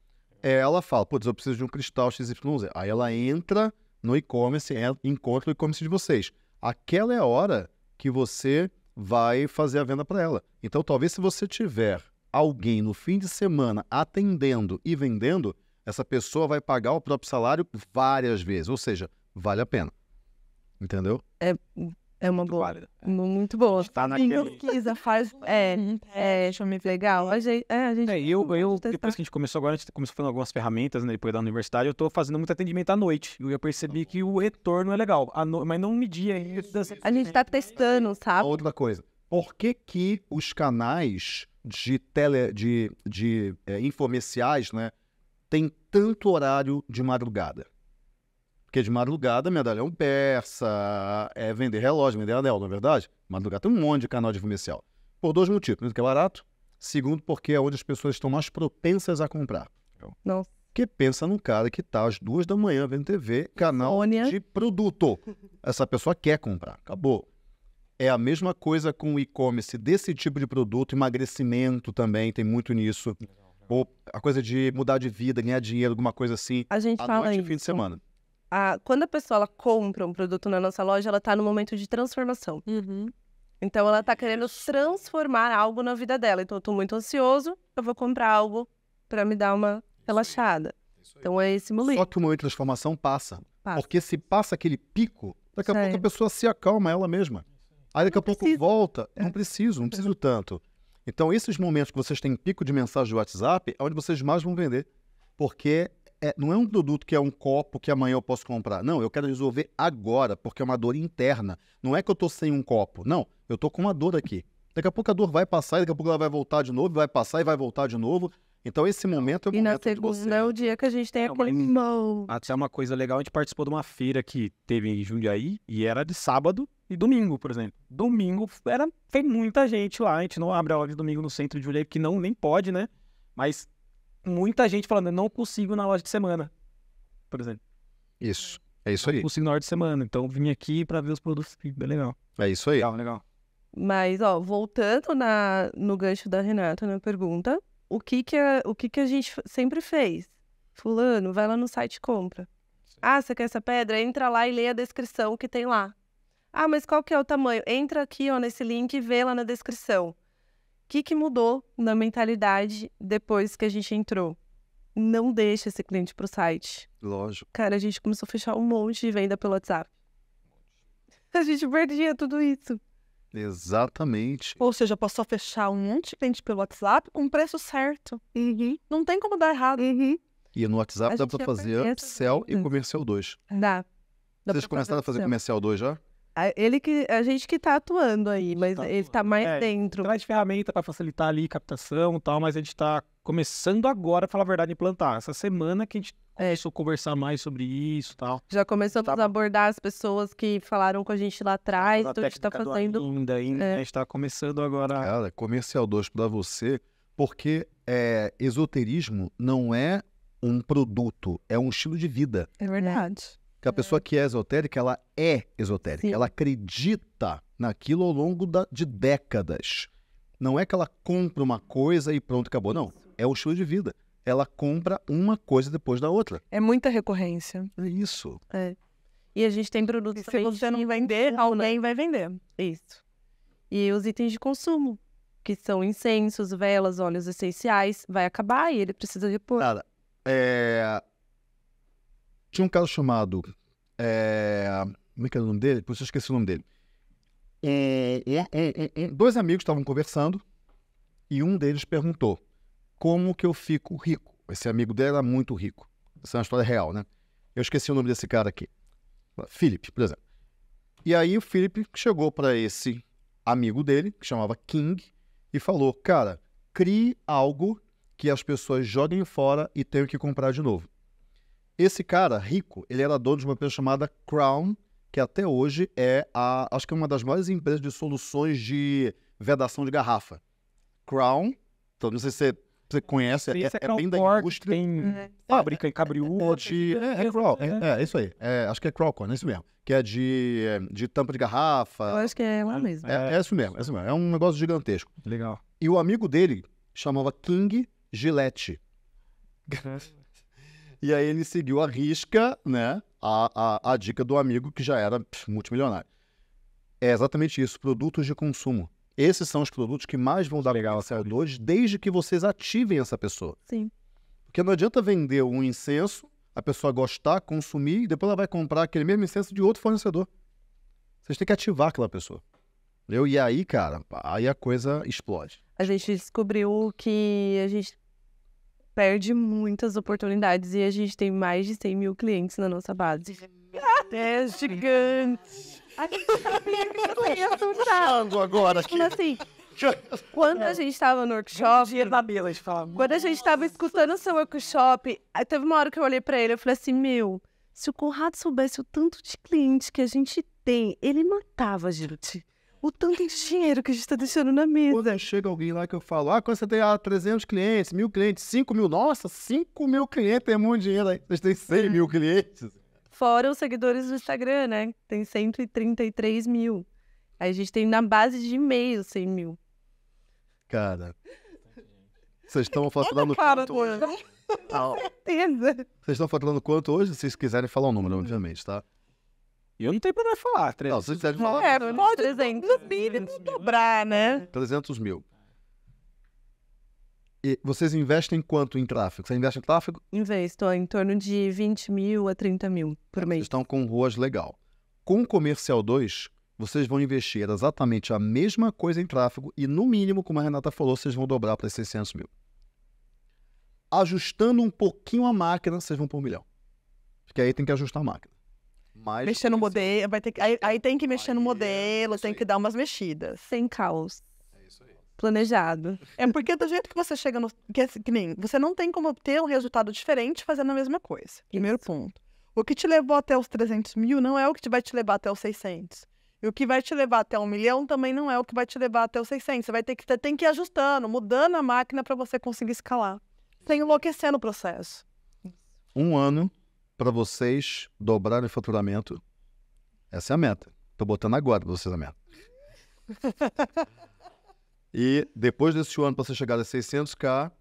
Ela fala, putz, eu preciso de um cristal XYZ. Aí ela entra no e-commerce, encontra o e-commerce de vocês. Aquela é a hora que você vai fazer a venda para ela. Então, talvez se você tiver alguém no fim de semana atendendo e vendendo, essa pessoa vai pagar o próprio salário várias vezes, ou seja, vale a pena. Entendeu? É é uma muito boa. Válida. É. Muito boa. Está naquele... Pesquisa, faz. É, é, deixa eu me legal. A gente, é, a gente é, eu, eu depois que a gente começou agora, a gente começou fazendo algumas ferramentas, né, depois da universidade, eu estou fazendo muito atendimento à noite. E eu percebi que o retorno é legal, no... mas não media ainda. A gente está testando, sabe? Outra coisa. Por que que os canais de tele, de, de é, infomerciais, né, tem tanto horário de madrugada? Porque de madrugada, medalhão persa, é vender relógio, vender anel, não é verdade? Madrugada tem um monte de canal de comercial. Por dois motivos. Primeiro, que é barato. Segundo, porque é onde as pessoas estão mais propensas a comprar. Não. Porque pensa num cara que tá às duas da manhã vendo TV, canal Sônia. Né? de produto. Essa pessoa quer comprar. Acabou. É a mesma coisa com o e-commerce desse tipo de produto, emagrecimento também, tem muito nisso. Ou a coisa de mudar de vida, ganhar dinheiro, alguma coisa assim. A gente fala noite, isso. fim de semana a, quando a pessoa compra um produto na nossa loja, ela está no momento de transformação. Uhum. Então ela está querendo transformar algo na vida dela. Então eu estou muito ansioso, eu vou comprar algo para me dar uma relaxada. Então é esse momento. Só que o momento de transformação passa. passa. Porque se passa aquele pico, daqui a pouco a pessoa se acalma ela mesma. Aí daqui não a pouco preciso. volta. Não é. preciso, não preciso tanto. Então, esses momentos que vocês têm pico de mensagem do WhatsApp é onde vocês mais vão vender. Porque é, não é um produto que é um copo que amanhã eu posso comprar. Não, eu quero resolver agora, porque é uma dor interna. Não é que eu estou sem um copo. Não, eu estou com uma dor aqui. Daqui a pouco a dor vai passar, daqui a pouco ela vai voltar de novo, vai passar e vai voltar de novo. Então esse momento é o e momento segunda, de você. é o dia que a gente tem aquele mão. Até uma coisa legal, a gente participou de uma feira que teve em Jundiaí e era de sábado e domingo, por exemplo. Domingo era tem muita gente lá, a gente não abre a hora de domingo no centro de Jundiaí, que não nem pode, né? Mas muita gente falando, eu não consigo na loja de semana, por exemplo. Isso, é isso aí. Não consigo na hora de semana, então vim aqui para ver os produtos, bem legal. É isso aí. Legal, legal. Mas, ó, voltando na, no gancho da Renata na pergunta, o que que a, o que que a gente sempre fez? Fulano, vai lá no site e compra. Sim. Ah, você quer essa pedra? Entra lá e lê a descrição que tem lá. Ah, mas qual que é o tamanho? Entra aqui, ó, nesse link e vê lá na descrição que, que mudou na mentalidade depois que a gente entrou? Não deixa esse cliente pro site. Lógico. Cara, a gente começou a fechar um monte de venda pelo WhatsApp. (laughs) A gente perdia tudo isso. Exatamente. Ou seja, passou a fechar um monte de cliente pelo WhatsApp com um preço certo. Uhum. Não tem como dar errado. Uhum. E no WhatsApp a dá para fazer upsell e comercial 2. Dá. dá Vocês começaram a fazer comercial 2 já? Ele que, a gente que está atuando aí, mas tá ele está mais é, dentro. Traz ferramenta para facilitar ali captação e tal, mas a gente está começando agora, a falar a verdade, implantar. Essa semana que a gente é. começou a conversar mais sobre isso e tal. Já começamos tá... a abordar as pessoas que falaram com a gente lá atrás, então a gente está fazendo... Ainda, ainda, é. A gente está começando agora... Cara, comercial 2 para você, porque é, esoterismo não é um produto, é um estilo de vida. É verdade. Que a pessoa que é esotérica, ela é esotérica. Sim. Ela acredita naquilo ao longo da, de décadas. Não é que ela compra uma coisa e pronto, acabou. Não. É o estilo de vida. Ela compra uma coisa depois da outra. É muita recorrência. É isso. É. E a gente tem produtos que se você não vender, alguém vai vender. Isso. E os itens de consumo, que são incensos, velas, óleos essenciais, vai acabar e ele precisa repor. Nada. é... Tinha um cara chamado. É, como é que era o nome dele? Por isso eu esqueci o nome dele. É é, é, é, é, Dois amigos estavam conversando e um deles perguntou: Como que eu fico rico? Esse amigo dele era muito rico. Essa é uma história real, né? Eu esqueci o nome desse cara aqui. Felipe, por exemplo. E aí o Felipe chegou para esse amigo dele, que chamava King, e falou: Cara, crie algo que as pessoas joguem fora e tenham que comprar de novo. Esse cara, rico, ele era dono de uma empresa chamada Crown, que até hoje é a, acho que é uma das maiores empresas de soluções de vedação de garrafa. Crown, então não sei se você, conhece, é é é, uhum. é, é, é bem da indústria. Tem fábrica em Cabriú. É, é, Crown, é, isso aí. acho que é Crown é isso mesmo. Que é de, de tampa de garrafa. Eu acho que é lá mesmo. É, isso mesmo, é isso mesmo. É um negócio gigantesco. Legal. E o amigo dele chamava King Gillette. Uhum. E aí ele seguiu a risca, né? A, a, a dica do amigo que já era pff, multimilionário. É exatamente isso, produtos de consumo. Esses são os produtos que mais vão dar legal a CO2 desde que vocês ativem essa pessoa. Sim. Porque não adianta vender um incenso, a pessoa gostar, consumir, e depois ela vai comprar aquele mesmo incenso de outro fornecedor. Vocês têm que ativar aquela pessoa. Entendeu? E aí, cara, aí a coisa explode. A gente descobriu que a gente perde muitas oportunidades e a gente tem mais de 100 mil clientes na nossa base. É gigante! A gente tá pensando agora aqui. assim, é. quando a gente estava no workshop. Dia da Quando a gente estava escutando o seu workshop, teve uma hora que eu olhei para ele e falei assim: Meu, se o Conrado soubesse o tanto de cliente que a gente tem, ele matava a gente o tanto de dinheiro que a gente está deixando na mesa. Quando chega alguém lá que eu falo, ah, quando você tem ah, 300 clientes, mil clientes, 5 mil, nossa, 5 mil clientes é muito dinheiro aí. Vocês têm 100 é. mil clientes. Fora os seguidores do Instagram, né? Tem 133 mil. Aí a gente tem na base de e-mail 100 mil. Cara, vocês estão faturando quanto hoje? Ah, Com certeza. Vocês estão faturando quanto hoje? Se vocês quiserem falar o um número, obviamente, tá? eu não tenho problema em falar. 300 não, você falar. É, pode 300 mil dobrar, né? 300 mil. E vocês investem quanto em tráfego? Você investe em tráfego? Investo em torno de 20 mil a 30 mil por mês. Vocês estão com ruas legal. Com o Comercial 2, vocês vão investir exatamente a mesma coisa em tráfego e, no mínimo, como a Renata falou, vocês vão dobrar para 600 mil. Ajustando um pouquinho a máquina, vocês vão para um milhão. Porque aí tem que ajustar a máquina. Mais mexer no modelo, vai ter que, aí, aí tem que mexer aí, no é modelo, é tem que dar umas mexidas, sem caos. É isso aí. Planejado. é porque do jeito que você chega no. Que, que, nem, você não tem como ter um resultado diferente fazendo a mesma coisa. Primeiro isso. ponto. O que te levou até os 300 mil não é o que vai te levar até os 600. E o que vai te levar até um milhão também não é o que vai te levar até os 600. Você vai ter que, tem que ir ajustando, mudando a máquina para você conseguir escalar. Tá sem enlouquecer no processo. Um ano para vocês dobrarem o faturamento. Essa é a meta. Estou botando agora para vocês a meta. (laughs) e depois desse ano, para você chegar a 600k,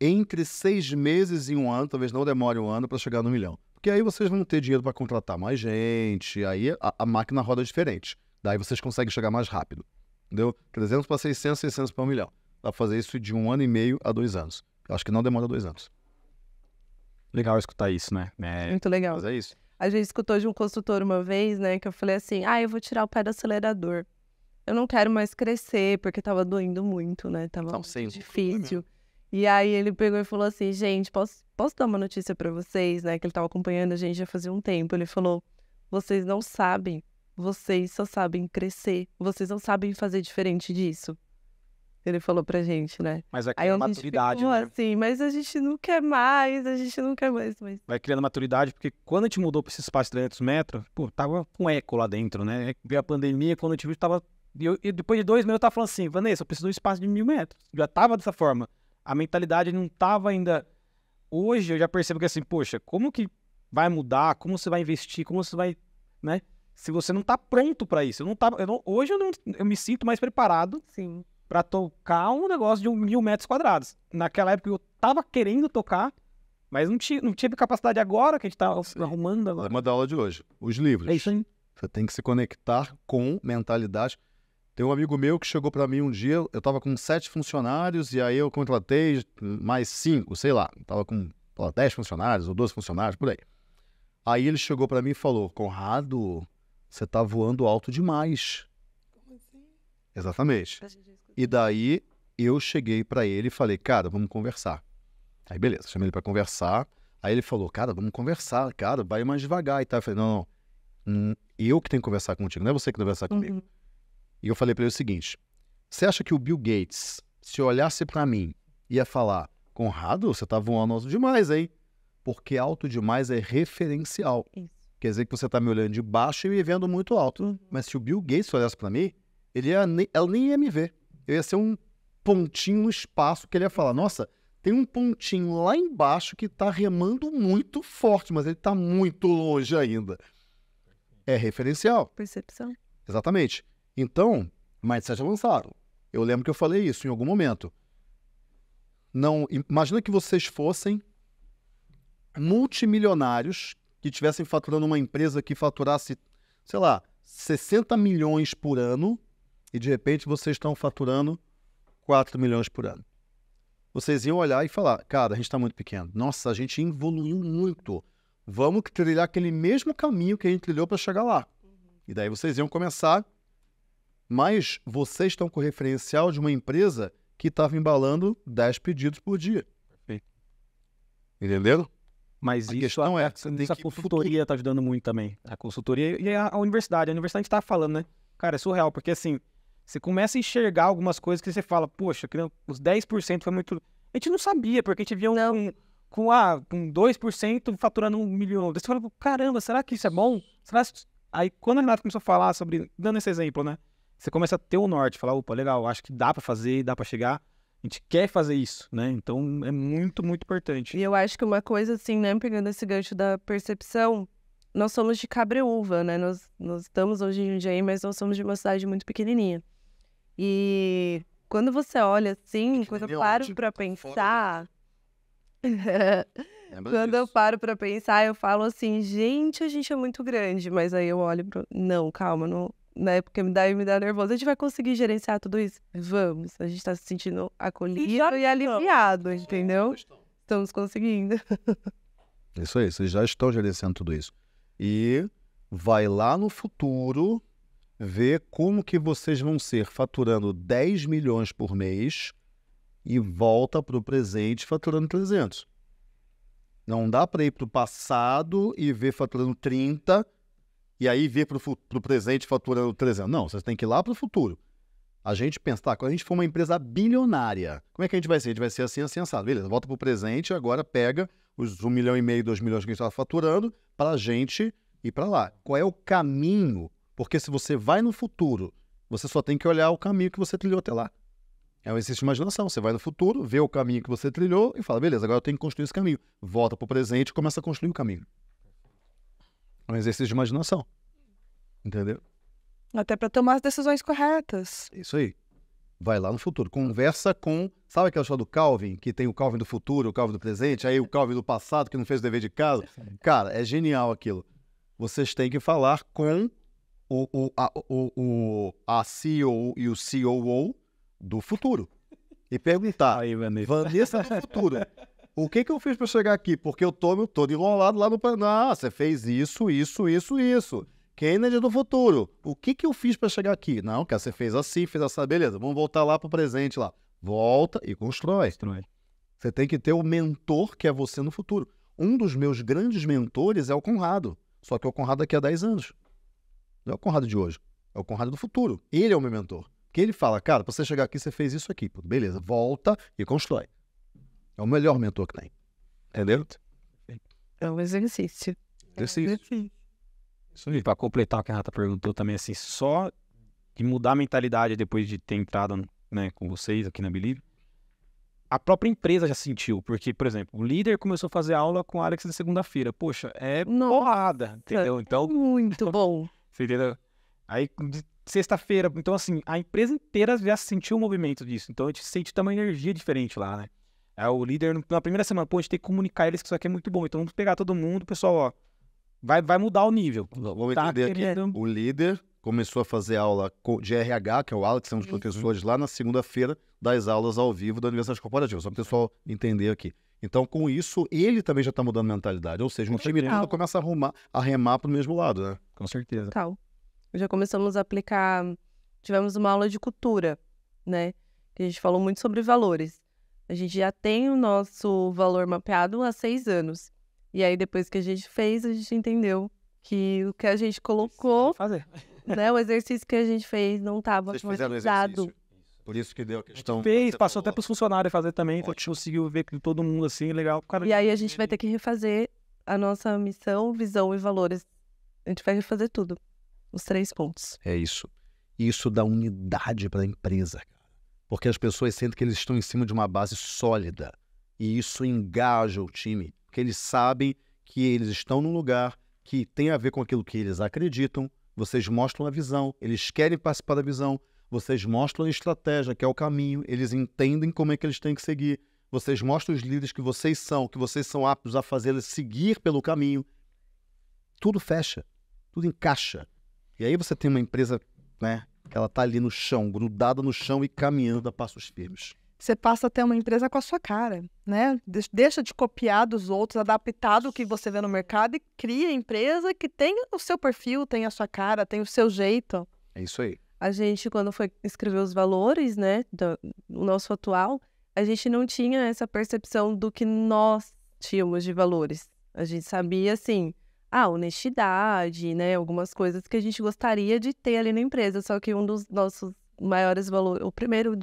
entre seis meses e um ano, talvez não demore um ano para chegar no milhão. Porque aí vocês vão ter dinheiro para contratar mais gente, aí a, a, máquina roda diferente. Daí vocês conseguem chegar mais rápido. Entendeu? 300 para 600, 600 para um milhão. Dá para fazer isso de um ano e meio a dois anos. Eu acho que não demora dois anos. Legal escutar isso, né? É... Muito legal. Mas é isso. A gente escutou de um construtor uma vez, né, que eu falei assim: ah, eu vou tirar o pé do acelerador. Eu não quero mais crescer, porque tava doendo muito, né? Tava não sei, difícil. E aí ele pegou e falou assim: gente, posso, posso dar uma notícia para vocês, né? Que ele tava acompanhando a gente já fazia um tempo. Ele falou: vocês não sabem, vocês só sabem crescer, vocês não sabem fazer diferente disso. Ele falou pra gente, né? Mas vai criando maturidade, ficou, né? assim, mas a gente não quer mais, a gente não quer mais, mas... Vai criando maturidade, porque quando a gente mudou pra esse espaço de 300 metros, pô, tava com um eco lá dentro, né? Veio a pandemia, quando eu tive, tava... Eu, depois de dois meses eu tava falando assim, Vanessa, eu preciso de um espaço de mil metros. Já tava dessa forma. A mentalidade não tava ainda... Hoje eu já percebo que assim, poxa, como que vai mudar? Como você vai investir? Como você vai, né? Se você não tá pronto para isso. Eu não tava... Eu não, hoje eu, não, eu me sinto mais preparado. Sim para tocar um negócio de um mil metros quadrados. Naquela época eu tava querendo tocar, mas não, tinha, não tive capacidade agora que a gente tá arrumando agora. Uma da aula de hoje. Os livros. É isso aí. Você tem que se conectar com mentalidade. Tem um amigo meu que chegou para mim um dia, eu tava com sete funcionários e aí eu contratei mais cinco, sei lá. tava com dez funcionários ou doze funcionários, por aí. Aí ele chegou para mim e falou: Conrado, você tá voando alto demais. Como assim? Exatamente. E daí eu cheguei para ele e falei, cara, vamos conversar. Aí beleza, chamei ele para conversar. Aí ele falou, cara, vamos conversar, cara, vai mais devagar e tal. Eu falei, não, não, eu que tenho que conversar contigo, não é você que tem que conversar uhum. comigo. Uhum. E eu falei para ele o seguinte: você acha que o Bill Gates, se olhasse para mim, ia falar, Conrado, você tá voando alto demais, hein? Porque alto demais é referencial. Isso. Quer dizer que você tá me olhando de baixo e me vendo muito alto. Uhum. Mas se o Bill Gates olhasse para mim, ele ia, ela nem ia me ver eu ia ser um pontinho no espaço que ele ia falar: nossa, tem um pontinho lá embaixo que está remando muito forte, mas ele está muito longe ainda. É referencial. Percepção. Exatamente. Então, mindset avançado. Eu lembro que eu falei isso em algum momento. Não, imagina que vocês fossem multimilionários que estivessem faturando uma empresa que faturasse, sei lá, 60 milhões por ano e de repente vocês estão faturando 4 milhões por ano. Vocês iam olhar e falar: cara, a gente está muito pequeno. Nossa, a gente evoluiu muito. Vamos trilhar aquele mesmo caminho que a gente trilhou para chegar lá. Uhum. E daí vocês iam começar. Mas vocês estão com o referencial de uma empresa que estava embalando 10 pedidos por dia. Perfeito. Entenderam? Mas a isso, questão é, você essa que... consultoria está ajudando muito também. A consultoria e a, a universidade. A universidade está falando, né? Cara, é surreal, porque assim, você começa a enxergar algumas coisas que você fala, poxa, os 10% foi muito. A gente não sabia, porque a gente via um, não. com, ah, com 2% faturando um milhão. você fala, caramba, será que isso é bom? Será que... Aí quando a Renata começou a falar sobre, dando esse exemplo, né? Você começa a ter o norte, falar, opa, legal, acho que dá para fazer, dá para chegar. A gente quer fazer isso, né? Então é muito, muito importante. E eu acho que uma coisa assim, né, pegando esse gancho da percepção, nós somos de Cabreúva, né? Nós, nós estamos hoje em dia aí, mas nós somos de uma cidade muito pequenininha. E quando você olha assim, é quando eu paro para tipo, tá pensar. (laughs) quando eu paro para pensar, eu falo assim, gente, a gente é muito grande. Mas aí eu olho pro. Não, calma, não. Né? Porque me dá, me dá nervoso. A gente vai conseguir gerenciar tudo isso? Vamos. A gente tá se sentindo acolhido e, e aliviado, entendeu? Estamos conseguindo. Isso aí, vocês já estão gerenciando tudo isso. E vai lá no futuro ver como que vocês vão ser faturando 10 milhões por mês e volta para o presente faturando 300. Não dá para ir para o passado e ver faturando 30 e aí vir para o presente faturando 300. Não, vocês têm que ir lá para o futuro. A gente pensar, tá, quando a gente for uma empresa bilionária, como é que a gente vai ser? A gente vai ser assim, assim, assado. Beleza, volta para o presente, agora pega os 1 milhão e meio, 2 milhões que a gente estava faturando para a gente ir para lá. Qual é o caminho porque se você vai no futuro, você só tem que olhar o caminho que você trilhou até lá. É um exercício de imaginação. Você vai no futuro, vê o caminho que você trilhou e fala, beleza, agora eu tenho que construir esse caminho. Volta para o presente e começa a construir o caminho. É um exercício de imaginação. Entendeu? Até para tomar as decisões corretas. Isso aí. Vai lá no futuro. Conversa com. Sabe aquela história do Calvin, que tem o Calvin do futuro, o Calvin do presente, aí o Calvin do passado, que não fez o dever de casa? Cara, é genial aquilo. Vocês têm que falar com o, o, a, o, o, a CEO e o COO do futuro. E perguntar, Aí, Vanessa. Vanessa do futuro, o que, que eu fiz para chegar aqui? Porque eu tô todo enrolado lá no Paraná. Ah, você fez isso, isso, isso, isso. Kennedy do futuro, o que, que eu fiz para chegar aqui? Não, que você fez assim, fez assim, beleza, vamos voltar lá para o presente lá. Volta e constrói. constrói. Você tem que ter o mentor que é você no futuro. Um dos meus grandes mentores é o Conrado, só que o Conrado aqui há 10 anos. Não é o Conrado de hoje, é o Conrado do futuro. Ele é o meu mentor. Porque ele fala, cara, pra você chegar aqui, você fez isso aqui. Beleza, volta e constrói. É o melhor mentor que tem. Entendeu? É, é um exercício. Exercício. Isso aí. Pra completar o que a Rata perguntou também, assim, só de mudar a mentalidade depois de ter entrado né, com vocês aqui na Believe, a própria empresa já sentiu, porque, por exemplo, o líder começou a fazer aula com o Alex na segunda-feira. Poxa, é Nossa, porrada, entendeu? Então. Muito (laughs) bom. Você entendeu? Aí, sexta-feira, então assim, a empresa inteira já sentiu o movimento disso. Então a gente sente também uma energia diferente lá, né? Aí é, o líder, na primeira semana, pô, a gente tem que comunicar eles que isso aqui é muito bom. Então vamos pegar todo mundo, pessoal, ó. Vai, vai mudar o nível. Vamos tá entender aqui. O líder começou a fazer aula de RH, que é o Alex, que é um dos professores lá na segunda-feira, das aulas ao vivo da Universidade Corporativa, só para o pessoal entender aqui. Então, com isso, ele também já está mudando a mentalidade. Ou seja, um time todo começa a, arrumar, a remar para o mesmo lado, né? Com certeza. Tal. Já começamos a aplicar. Tivemos uma aula de cultura, né? Que a gente falou muito sobre valores. A gente já tem o nosso valor mapeado há seis anos. E aí, depois que a gente fez, a gente entendeu que o que a gente colocou. Fazer né? O exercício que a gente fez não estava automatizado. Por isso que deu a questão. A fez, passou falou. até para os funcionários fazer também, então a gente conseguiu ver que todo mundo assim, legal. Cara, e aí a gente vai ter que refazer a nossa missão, visão e valores. A gente vai refazer tudo. Os três pontos. É isso. Isso dá unidade para a empresa, cara. Porque as pessoas sentem que eles estão em cima de uma base sólida. E isso engaja o time. Porque eles sabem que eles estão num lugar que tem a ver com aquilo que eles acreditam, vocês mostram a visão, eles querem participar da visão, vocês mostram a estratégia, que é o caminho, eles entendem como é que eles têm que seguir, vocês mostram os líderes que vocês são, que vocês são aptos a fazê-los seguir pelo caminho. Tudo fecha, tudo encaixa. E aí você tem uma empresa, né? Ela está ali no chão, grudada no chão e caminhando a passos firmes você passa a ter uma empresa com a sua cara, né? Deixa de copiar dos outros, adaptar do que você vê no mercado e cria a empresa que tem o seu perfil, tem a sua cara, tem o seu jeito. É isso aí. A gente, quando foi escrever os valores, né, do, do nosso atual, a gente não tinha essa percepção do que nós tínhamos de valores. A gente sabia, assim, a honestidade, né, algumas coisas que a gente gostaria de ter ali na empresa, só que um dos nossos maiores valores, o primeiro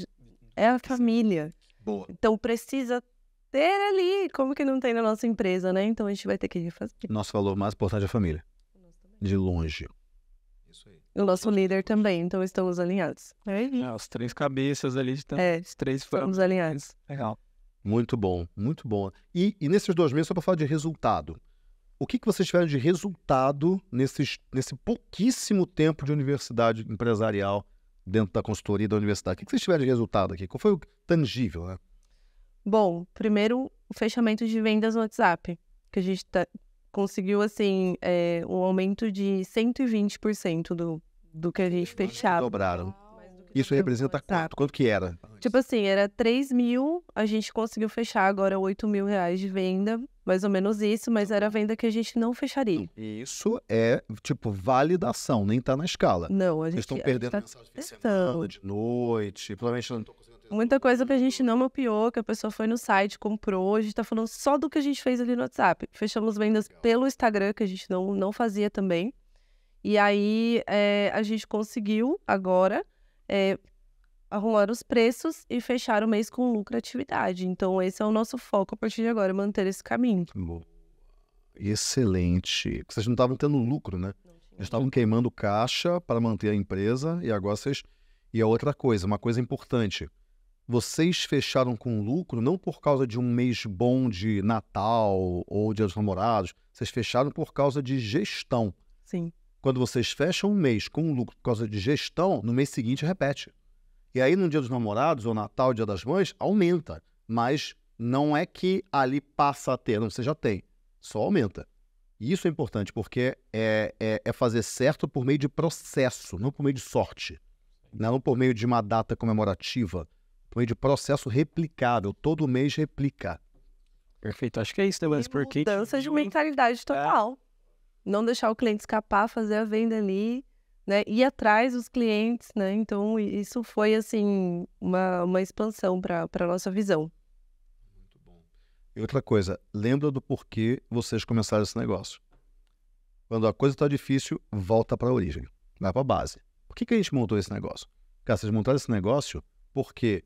é a família. Boa. Então precisa ter ali, como que não tem na nossa empresa, né? Então a gente vai ter que refazer. Nosso valor mais importante é a família. De longe. O nosso líder também, então estamos alinhados. Uhum. É, os três cabeças ali estão. É, os três estamos alinhados. Legal. Muito bom, muito bom. E, e nesses dois meses, só para falar de resultado, o que, que vocês tiveram de resultado nesses, nesse pouquíssimo tempo de universidade empresarial dentro da consultoria da universidade? O que vocês tiveram de resultado aqui? Qual foi o tangível, né? Bom, primeiro, o fechamento de vendas no WhatsApp, que a gente tá, conseguiu, assim, é, um aumento de 120% do, do que a gente fechava. Dobraram. Isso representa quanto? Quanto que era? Tipo assim, era 3 mil, a gente conseguiu fechar agora 8 mil reais de venda mais ou menos isso, mas era a venda que a gente não fecharia. Isso é, tipo, validação, nem tá na escala. Não, a gente... Eles estão é, perdendo tá... mensagem de, então. de noite, provavelmente não estão conseguindo... Muita coisa que a gente não mapeou, que a pessoa foi no site, comprou, a gente tá falando só do que a gente fez ali no WhatsApp. Fechamos vendas Legal. pelo Instagram, que a gente não, não fazia também. E aí é, a gente conseguiu agora é, arrumar os preços e fechar o mês com lucratividade. Então, esse é o nosso foco a partir de agora, manter esse caminho. Boa. Excelente. Vocês não estavam tendo lucro, né? Eles estavam queimando caixa para manter a empresa e agora vocês. E a outra coisa, uma coisa importante. Vocês fecharam com lucro não por causa de um mês bom de Natal ou de dos Namorados. Vocês fecharam por causa de gestão. Sim. Quando vocês fecham um mês com lucro por causa de gestão, no mês seguinte repete. E aí, no Dia dos Namorados, ou Natal, Dia das Mães, aumenta. Mas não é que ali passa a ter, não, você já tem. Só aumenta. E isso é importante, porque é, é, é fazer certo por meio de processo, não por meio de sorte. Não por meio de uma data comemorativa. Por meio de processo replicável. Todo mês replica. Perfeito. Acho que é isso, Deus, né, porque. Mudança de mentalidade é. total. É. Não deixar o cliente escapar, fazer a venda ali né, atrás dos clientes, né? Então, isso foi, assim, uma, uma expansão para a nossa visão. Muito bom. E outra coisa, lembra do porquê vocês começaram esse negócio. Quando a coisa está difícil, volta para a origem, vai para a base. Por que, que a gente montou esse negócio? Cara, vocês montaram esse negócio porque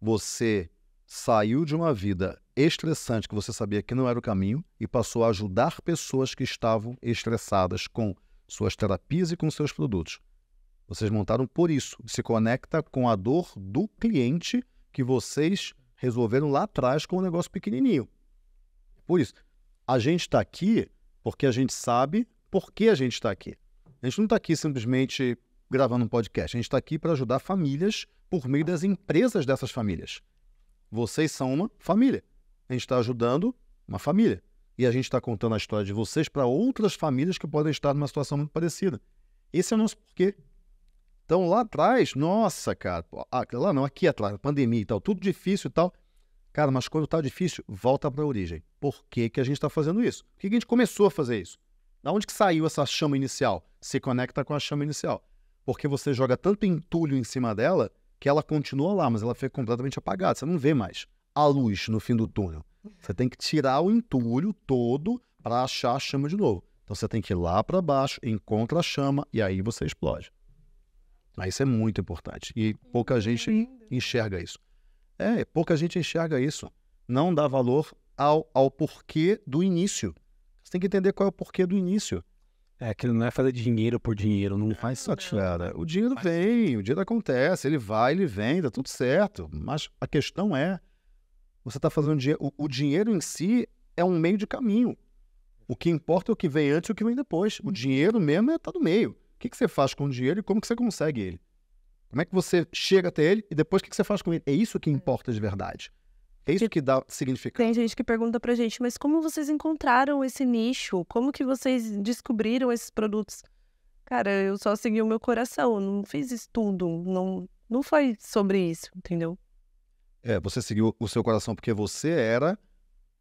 você saiu de uma vida estressante que você sabia que não era o caminho e passou a ajudar pessoas que estavam estressadas com suas terapias e com seus produtos. Vocês montaram por isso. Se conecta com a dor do cliente que vocês resolveram lá atrás com um negócio pequenininho. Por isso, a gente está aqui porque a gente sabe por que a gente está aqui. A gente não está aqui simplesmente gravando um podcast. A gente está aqui para ajudar famílias por meio das empresas dessas famílias. Vocês são uma família. A gente está ajudando uma família. E a gente está contando a história de vocês para outras famílias que podem estar numa situação muito parecida. Esse é o nosso porquê. Então lá atrás, nossa, cara, ah, lá não, aqui atrás, pandemia e tal, tudo difícil e tal. Cara, mas quando está difícil, volta para a origem. Por que, que a gente está fazendo isso? Por que, que a gente começou a fazer isso? Da onde que saiu essa chama inicial? Se conecta com a chama inicial. Porque você joga tanto entulho em cima dela que ela continua lá, mas ela fica completamente apagada, você não vê mais a luz no fim do túnel. Você tem que tirar o entulho todo para achar a chama de novo. Então você tem que ir lá para baixo, encontra a chama e aí você explode. Mas isso é muito importante e pouca uhum. gente uhum. enxerga isso. É, pouca gente enxerga isso. Não dá valor ao, ao porquê do início. Você tem que entender qual é o porquê do início. É, que não é fazer dinheiro por dinheiro, não faz isso. Cara, o dinheiro vem, o dinheiro acontece, ele vai, ele vem, tá tudo certo. Mas a questão é, você está fazendo dinheiro. O, dinheiro em si é um meio de caminho. O que importa é o que vem antes e o que vem depois. O dinheiro mesmo está é, no meio. O que, que você faz com o dinheiro e como que você consegue ele? Como é que você chega até ele e depois o que, que você faz com ele? É isso que é. importa de verdade. É isso que dá significado. Tem gente que pergunta pra gente, mas como vocês encontraram esse nicho? Como que vocês descobriram esses produtos? Cara, eu só segui o meu coração, não fiz estudo, não, não foi sobre isso, entendeu? É, você seguiu o seu coração porque você era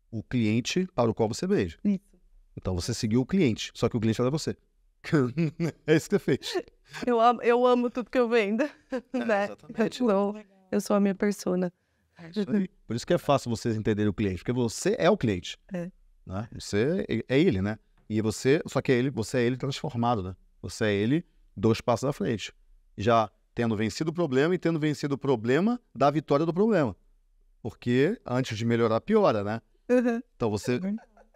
o cliente para o qual você beija. Isso. Então você seguiu o cliente, só que o cliente era você. (laughs) é isso que você fez. Eu amo, eu amo tudo que eu vendo. É, né? Exatamente. Eu, eu sou a minha persona. É Por isso que é fácil vocês entenderem o cliente, porque você é o cliente. É. Né? Você é, é ele, né? E você, só que é ele, você é ele transformado, né? Você é ele dois passos à frente. Já tendo vencido o problema e tendo vencido o problema da vitória do problema. Porque antes de melhorar, piora, né? Então você é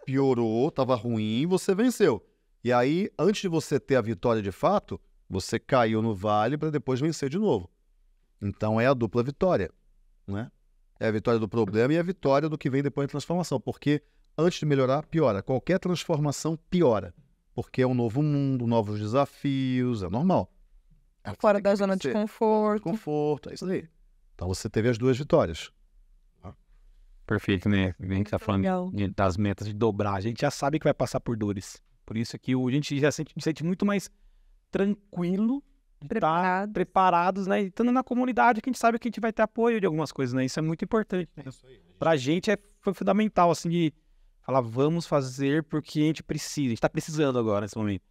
piorou, estava ruim, você venceu. E aí, antes de você ter a vitória de fato, você caiu no vale para depois vencer de novo. Então é a dupla vitória, né? É a vitória do problema e é a vitória do que vem depois da transformação, porque antes de melhorar, piora. Qualquer transformação piora, porque é um novo mundo, novos desafios, é normal. É Fora da zona de conforto. Conforto, é isso aí. Então você teve as duas vitórias. Ah. Perfeito, né? A gente tá falando das metas de dobrar. A gente já sabe que vai passar por dores. Por isso que a gente já se sente, muito mais tranquilo Preparado. Tá preparados, né? Estando na comunidade que a gente sabe que a gente vai ter apoio de algumas coisas, né? Isso é muito importante. Né? É aí, Pra gente é, foi fundamental, assim, de falar, vamos fazer porque a gente precisa, a gente tá precisando agora nesse momento.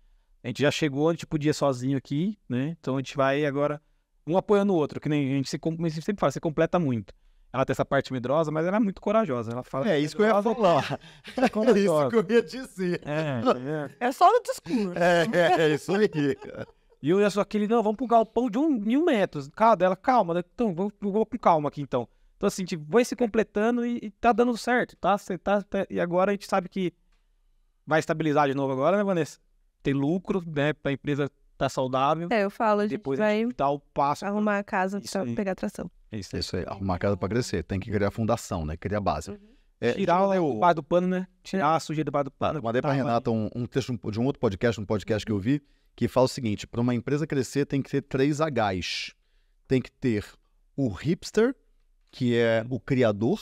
A gente já chegou, a gente podia sozinho aqui, né? Então a gente vai agora um apoiando o outro, que nem a gente, se, a gente sempre fala, você completa muito. Ela tem essa parte medrosa, mas ela é muito corajosa. Ela fala. É, é isso que eu ia falar. É, (laughs) é isso que eu ia dizer. É, é. é só no discurso. É, é, é isso aí. E eu só aquele, não, vamos pro galpão de um, mil metros, metro. Cada ela, calma, né? então, vou, vou com calma aqui então. Então, assim, tipo, vai se completando e, e tá dando certo, tá? Cê tá, tá? E agora a gente sabe que vai estabilizar de novo agora, né, Vanessa? ter lucro, né? Para a empresa estar tá saudável. É, eu falo, a depois vai a dar o passo. Arrumar a casa para pegar tração. É isso, isso aí, arrumar a casa para crescer. Tem que criar a fundação, né? Criar a base. Uhum. É, tirar o bar do pano, né? Tirar a sujeira bar do pano. Mandei para tá Renata um, um, texto de um outro podcast, um podcast que eu vi, que fala o seguinte: para uma empresa crescer tem que ter três Hs. Tem que ter o hipster, que é uhum. o criador,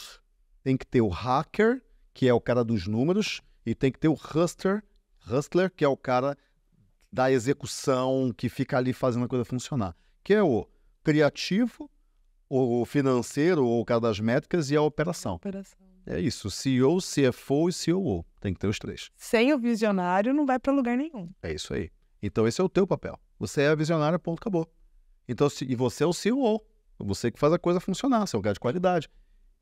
tem que ter o hacker, que é o cara dos números, e tem que ter o hustler, hustler, que é o cara da execução, que fica ali fazendo a coisa funcionar, que é o criativo, o financeiro, ou o cara das métricas e a operação. operação. É isso, CEO, CFO e COO. Tem que ter os três. Sem o visionário não vai para lugar nenhum. É isso aí. Então esse é o teu papel. Você é visionário, ponto, acabou. Então, se, e você é o CEO. Você que faz a coisa funcionar, seu é lugar de qualidade.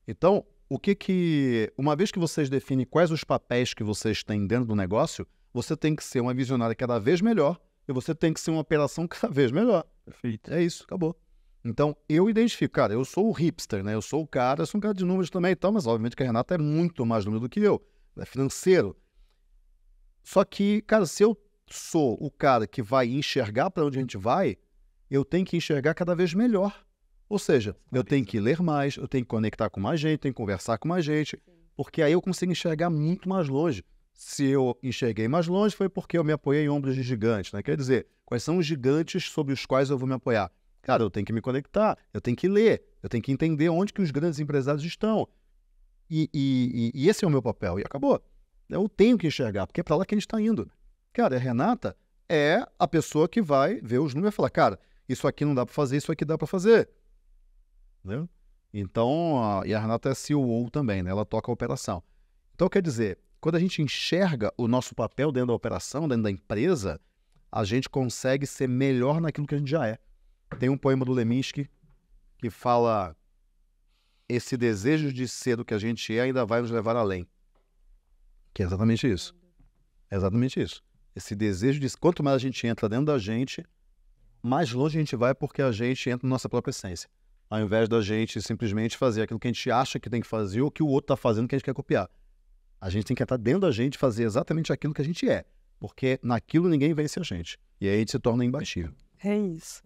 Então, o que que... Uma vez que vocês definem quais os papéis que vocês têm dentro do negócio, você tem que ser uma visionária cada vez melhor e você tem que ser uma operação (laughs) cada vez melhor. Perfeito. É isso, acabou. Então, eu identifico, cara, eu sou o hipster, né? Eu sou o cara, eu sou um cara de números também e tal, mas obviamente que a Renata é muito mais número do que eu, é financeiro. Só que, cara, se eu sou o cara que vai enxergar para onde a gente vai, eu tenho que enxergar cada vez melhor. Ou seja, eu tenho que ler mais, eu tenho que conectar com mais gente, tenho que conversar com mais gente, porque aí eu consigo enxergar muito mais longe se eu enxerguei mais longe foi porque eu me apoiei em ombros de gigantes, né? Quer dizer, quais são os gigantes sobre os quais eu vou me apoiar? Cara, eu tenho que me conectar, eu tenho que ler, eu tenho que entender onde que os grandes empresários estão. E, e, e esse é o meu papel. E acabou. Eu tenho que enxergar, porque é para lá que a gente está indo. Cara, a Renata é a pessoa que vai ver os números e falar, cara, isso aqui não dá para fazer, isso aqui dá para fazer. Né? Então, a, e a Renata é CEO também, né? Ela toca a operação. Então, quer dizer, quando a gente enxerga o nosso papel dentro da operação, dentro da empresa, a gente consegue ser melhor naquilo que a gente já é. Tem um poema do Leminski que fala: Esse desejo de ser do que a gente é ainda vai nos levar além. Que é exatamente isso. É exatamente isso. Esse desejo de. Quanto mais a gente entra dentro da gente, mais longe a gente vai porque a gente entra na nossa própria essência. Ao invés da gente simplesmente fazer aquilo que a gente acha que tem que fazer ou que o outro está fazendo que a gente quer copiar. A gente tem que estar dentro da gente fazer exatamente aquilo que a gente é, porque naquilo ninguém vence a gente. E aí a gente se torna imbatível. É isso.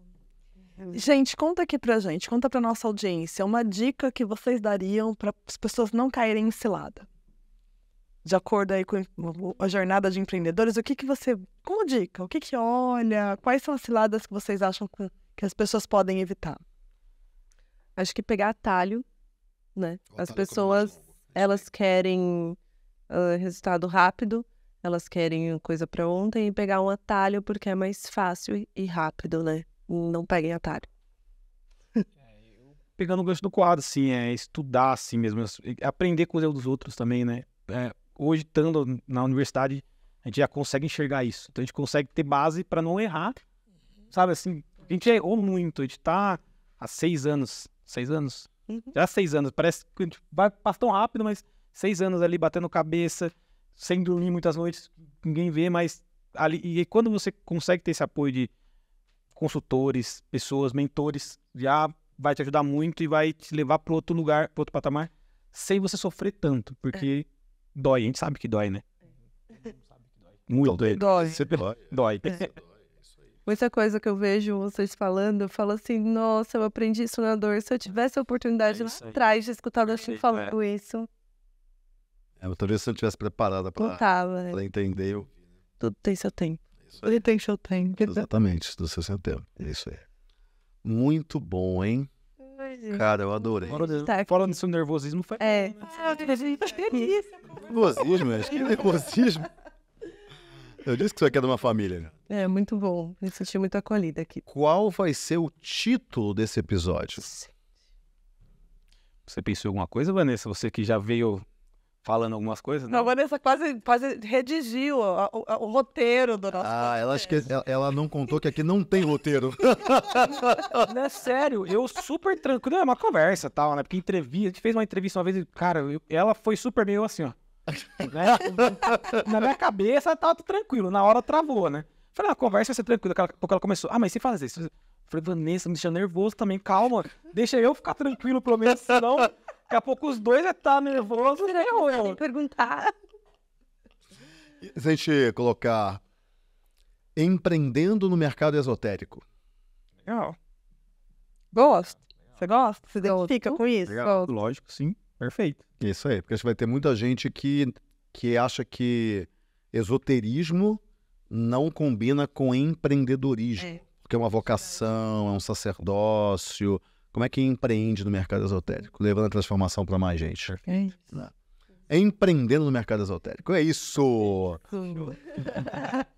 É gente, conta aqui pra gente, conta pra nossa audiência, uma dica que vocês dariam para as pessoas não caírem em cilada. De acordo aí com a jornada de empreendedores, o que que você, como dica, o que que olha, quais são as ciladas que vocês acham que as pessoas podem evitar? Acho que pegar atalho, né? as é pessoas, né? elas querem resultado rápido, elas querem coisa para ontem e pegar um atalho porque é mais fácil e rápido, né? Não peguem atalho. É, pegando o gancho do quadro, assim, é estudar assim mesmo, aprender com os erros dos outros também, né? É, hoje, estando na universidade, a gente já consegue enxergar isso. Então a gente consegue ter base para não errar, uhum. sabe assim? A gente errou muito, a gente tá há seis anos, seis anos, uhum. já seis anos, parece que vai passa tão rápido, mas seis anos ali batendo cabeça, sem dormir muitas noites, ninguém vê, mas ali. E quando você consegue ter esse apoio de consultores, pessoas, mentores, já vai te ajudar muito e vai te levar para outro lugar, para outro patamar, sem você sofrer tanto, porque é. dói. A gente sabe que dói, né? É. Muito dói. Dói. Sempre dói. Dói. É. (laughs) Muita coisa que eu vejo vocês falando, eu falo assim, nossa, eu aprendi isso na dor. Se eu tivesse a oportunidade é lá atrás de escutar o Dustin falando é. isso, é, talvez se eu tivesse preparada para né? entender. Eu... Né? Tudo tem seu tempo. É tudo tem seu tempo. Então. Exatamente, do seu, tempo. É isso aí. Muito bom, hein? Cara, eu adorei. Fora, de, tá. fora do seu nervosismo, foi. É. Né? Ah, tá nervosismo, acho que é nervosismo. Eu disse que isso aqui é de uma família. Né? É, muito bom. Me senti muito acolhida aqui. Qual vai ser o título desse episódio? Você pensou em alguma coisa, Vanessa? Você que já veio falando algumas coisas? Não, a Vanessa quase, quase redigiu o, o roteiro do nosso. Ah, ela, acho que ela, ela, não contou que aqui não tem roteiro. (laughs) não, é sério, eu super tranquilo. É uma conversa tal, né? Porque entrevista, a gente fez uma entrevista uma vez e, cara, eu, ela foi super meio assim, ó. Né? (laughs) Na minha cabeça tava tranquilo, na hora travou, né? Falei, ah, a conversa vai ser tranquila. Daqui ela começou, ah, mas você faz isso. Falei, Vanessa, me deixa nervoso também, calma. Deixa eu ficar tranquilo, pelo menos, senão Daqui a pouco os dois já estar tá nervoso, né, ou eu? Perguntar. Se a gente colocar empreendendo no mercado esotérico. Legal. Gosto. Você gosta? Você identifica com isso? Legal. Lógico, sim. Perfeito. Isso aí, porque a gente vai ter muita gente que, que acha que esoterismo não combina com empreendedorismo. É. Porque é uma vocação, é um sacerdócio, como é que empreende no mercado esotérico? Levando a transformação para mais gente. Né? É empreendendo no mercado esotérico. É isso!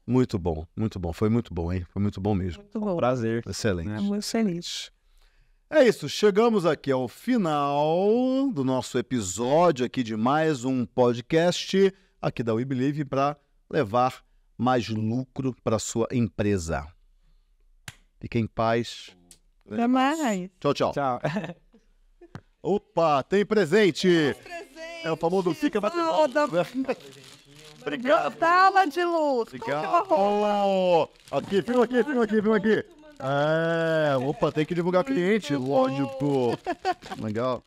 muito bom, muito bom. Foi muito bom, hein? Foi muito bom mesmo. Muito bom. Prazer. Excelente. Muito Excelente. É isso, chegamos aqui ao final do nosso episódio aqui de mais um podcast aqui da We Believe para levar mais lucro para sua empresa. Fique em paz. Até mais. Tchau, tchau. Tchau. (laughs) Opa, tem presente. presente. É o famoso fica batendo. Obrigado. Tala de luz. Obrigado. Olá. Aqui, filma aqui, filma aqui, filma aqui. É, opa, tem que divulgar cliente, lógico. (laughs) Legal.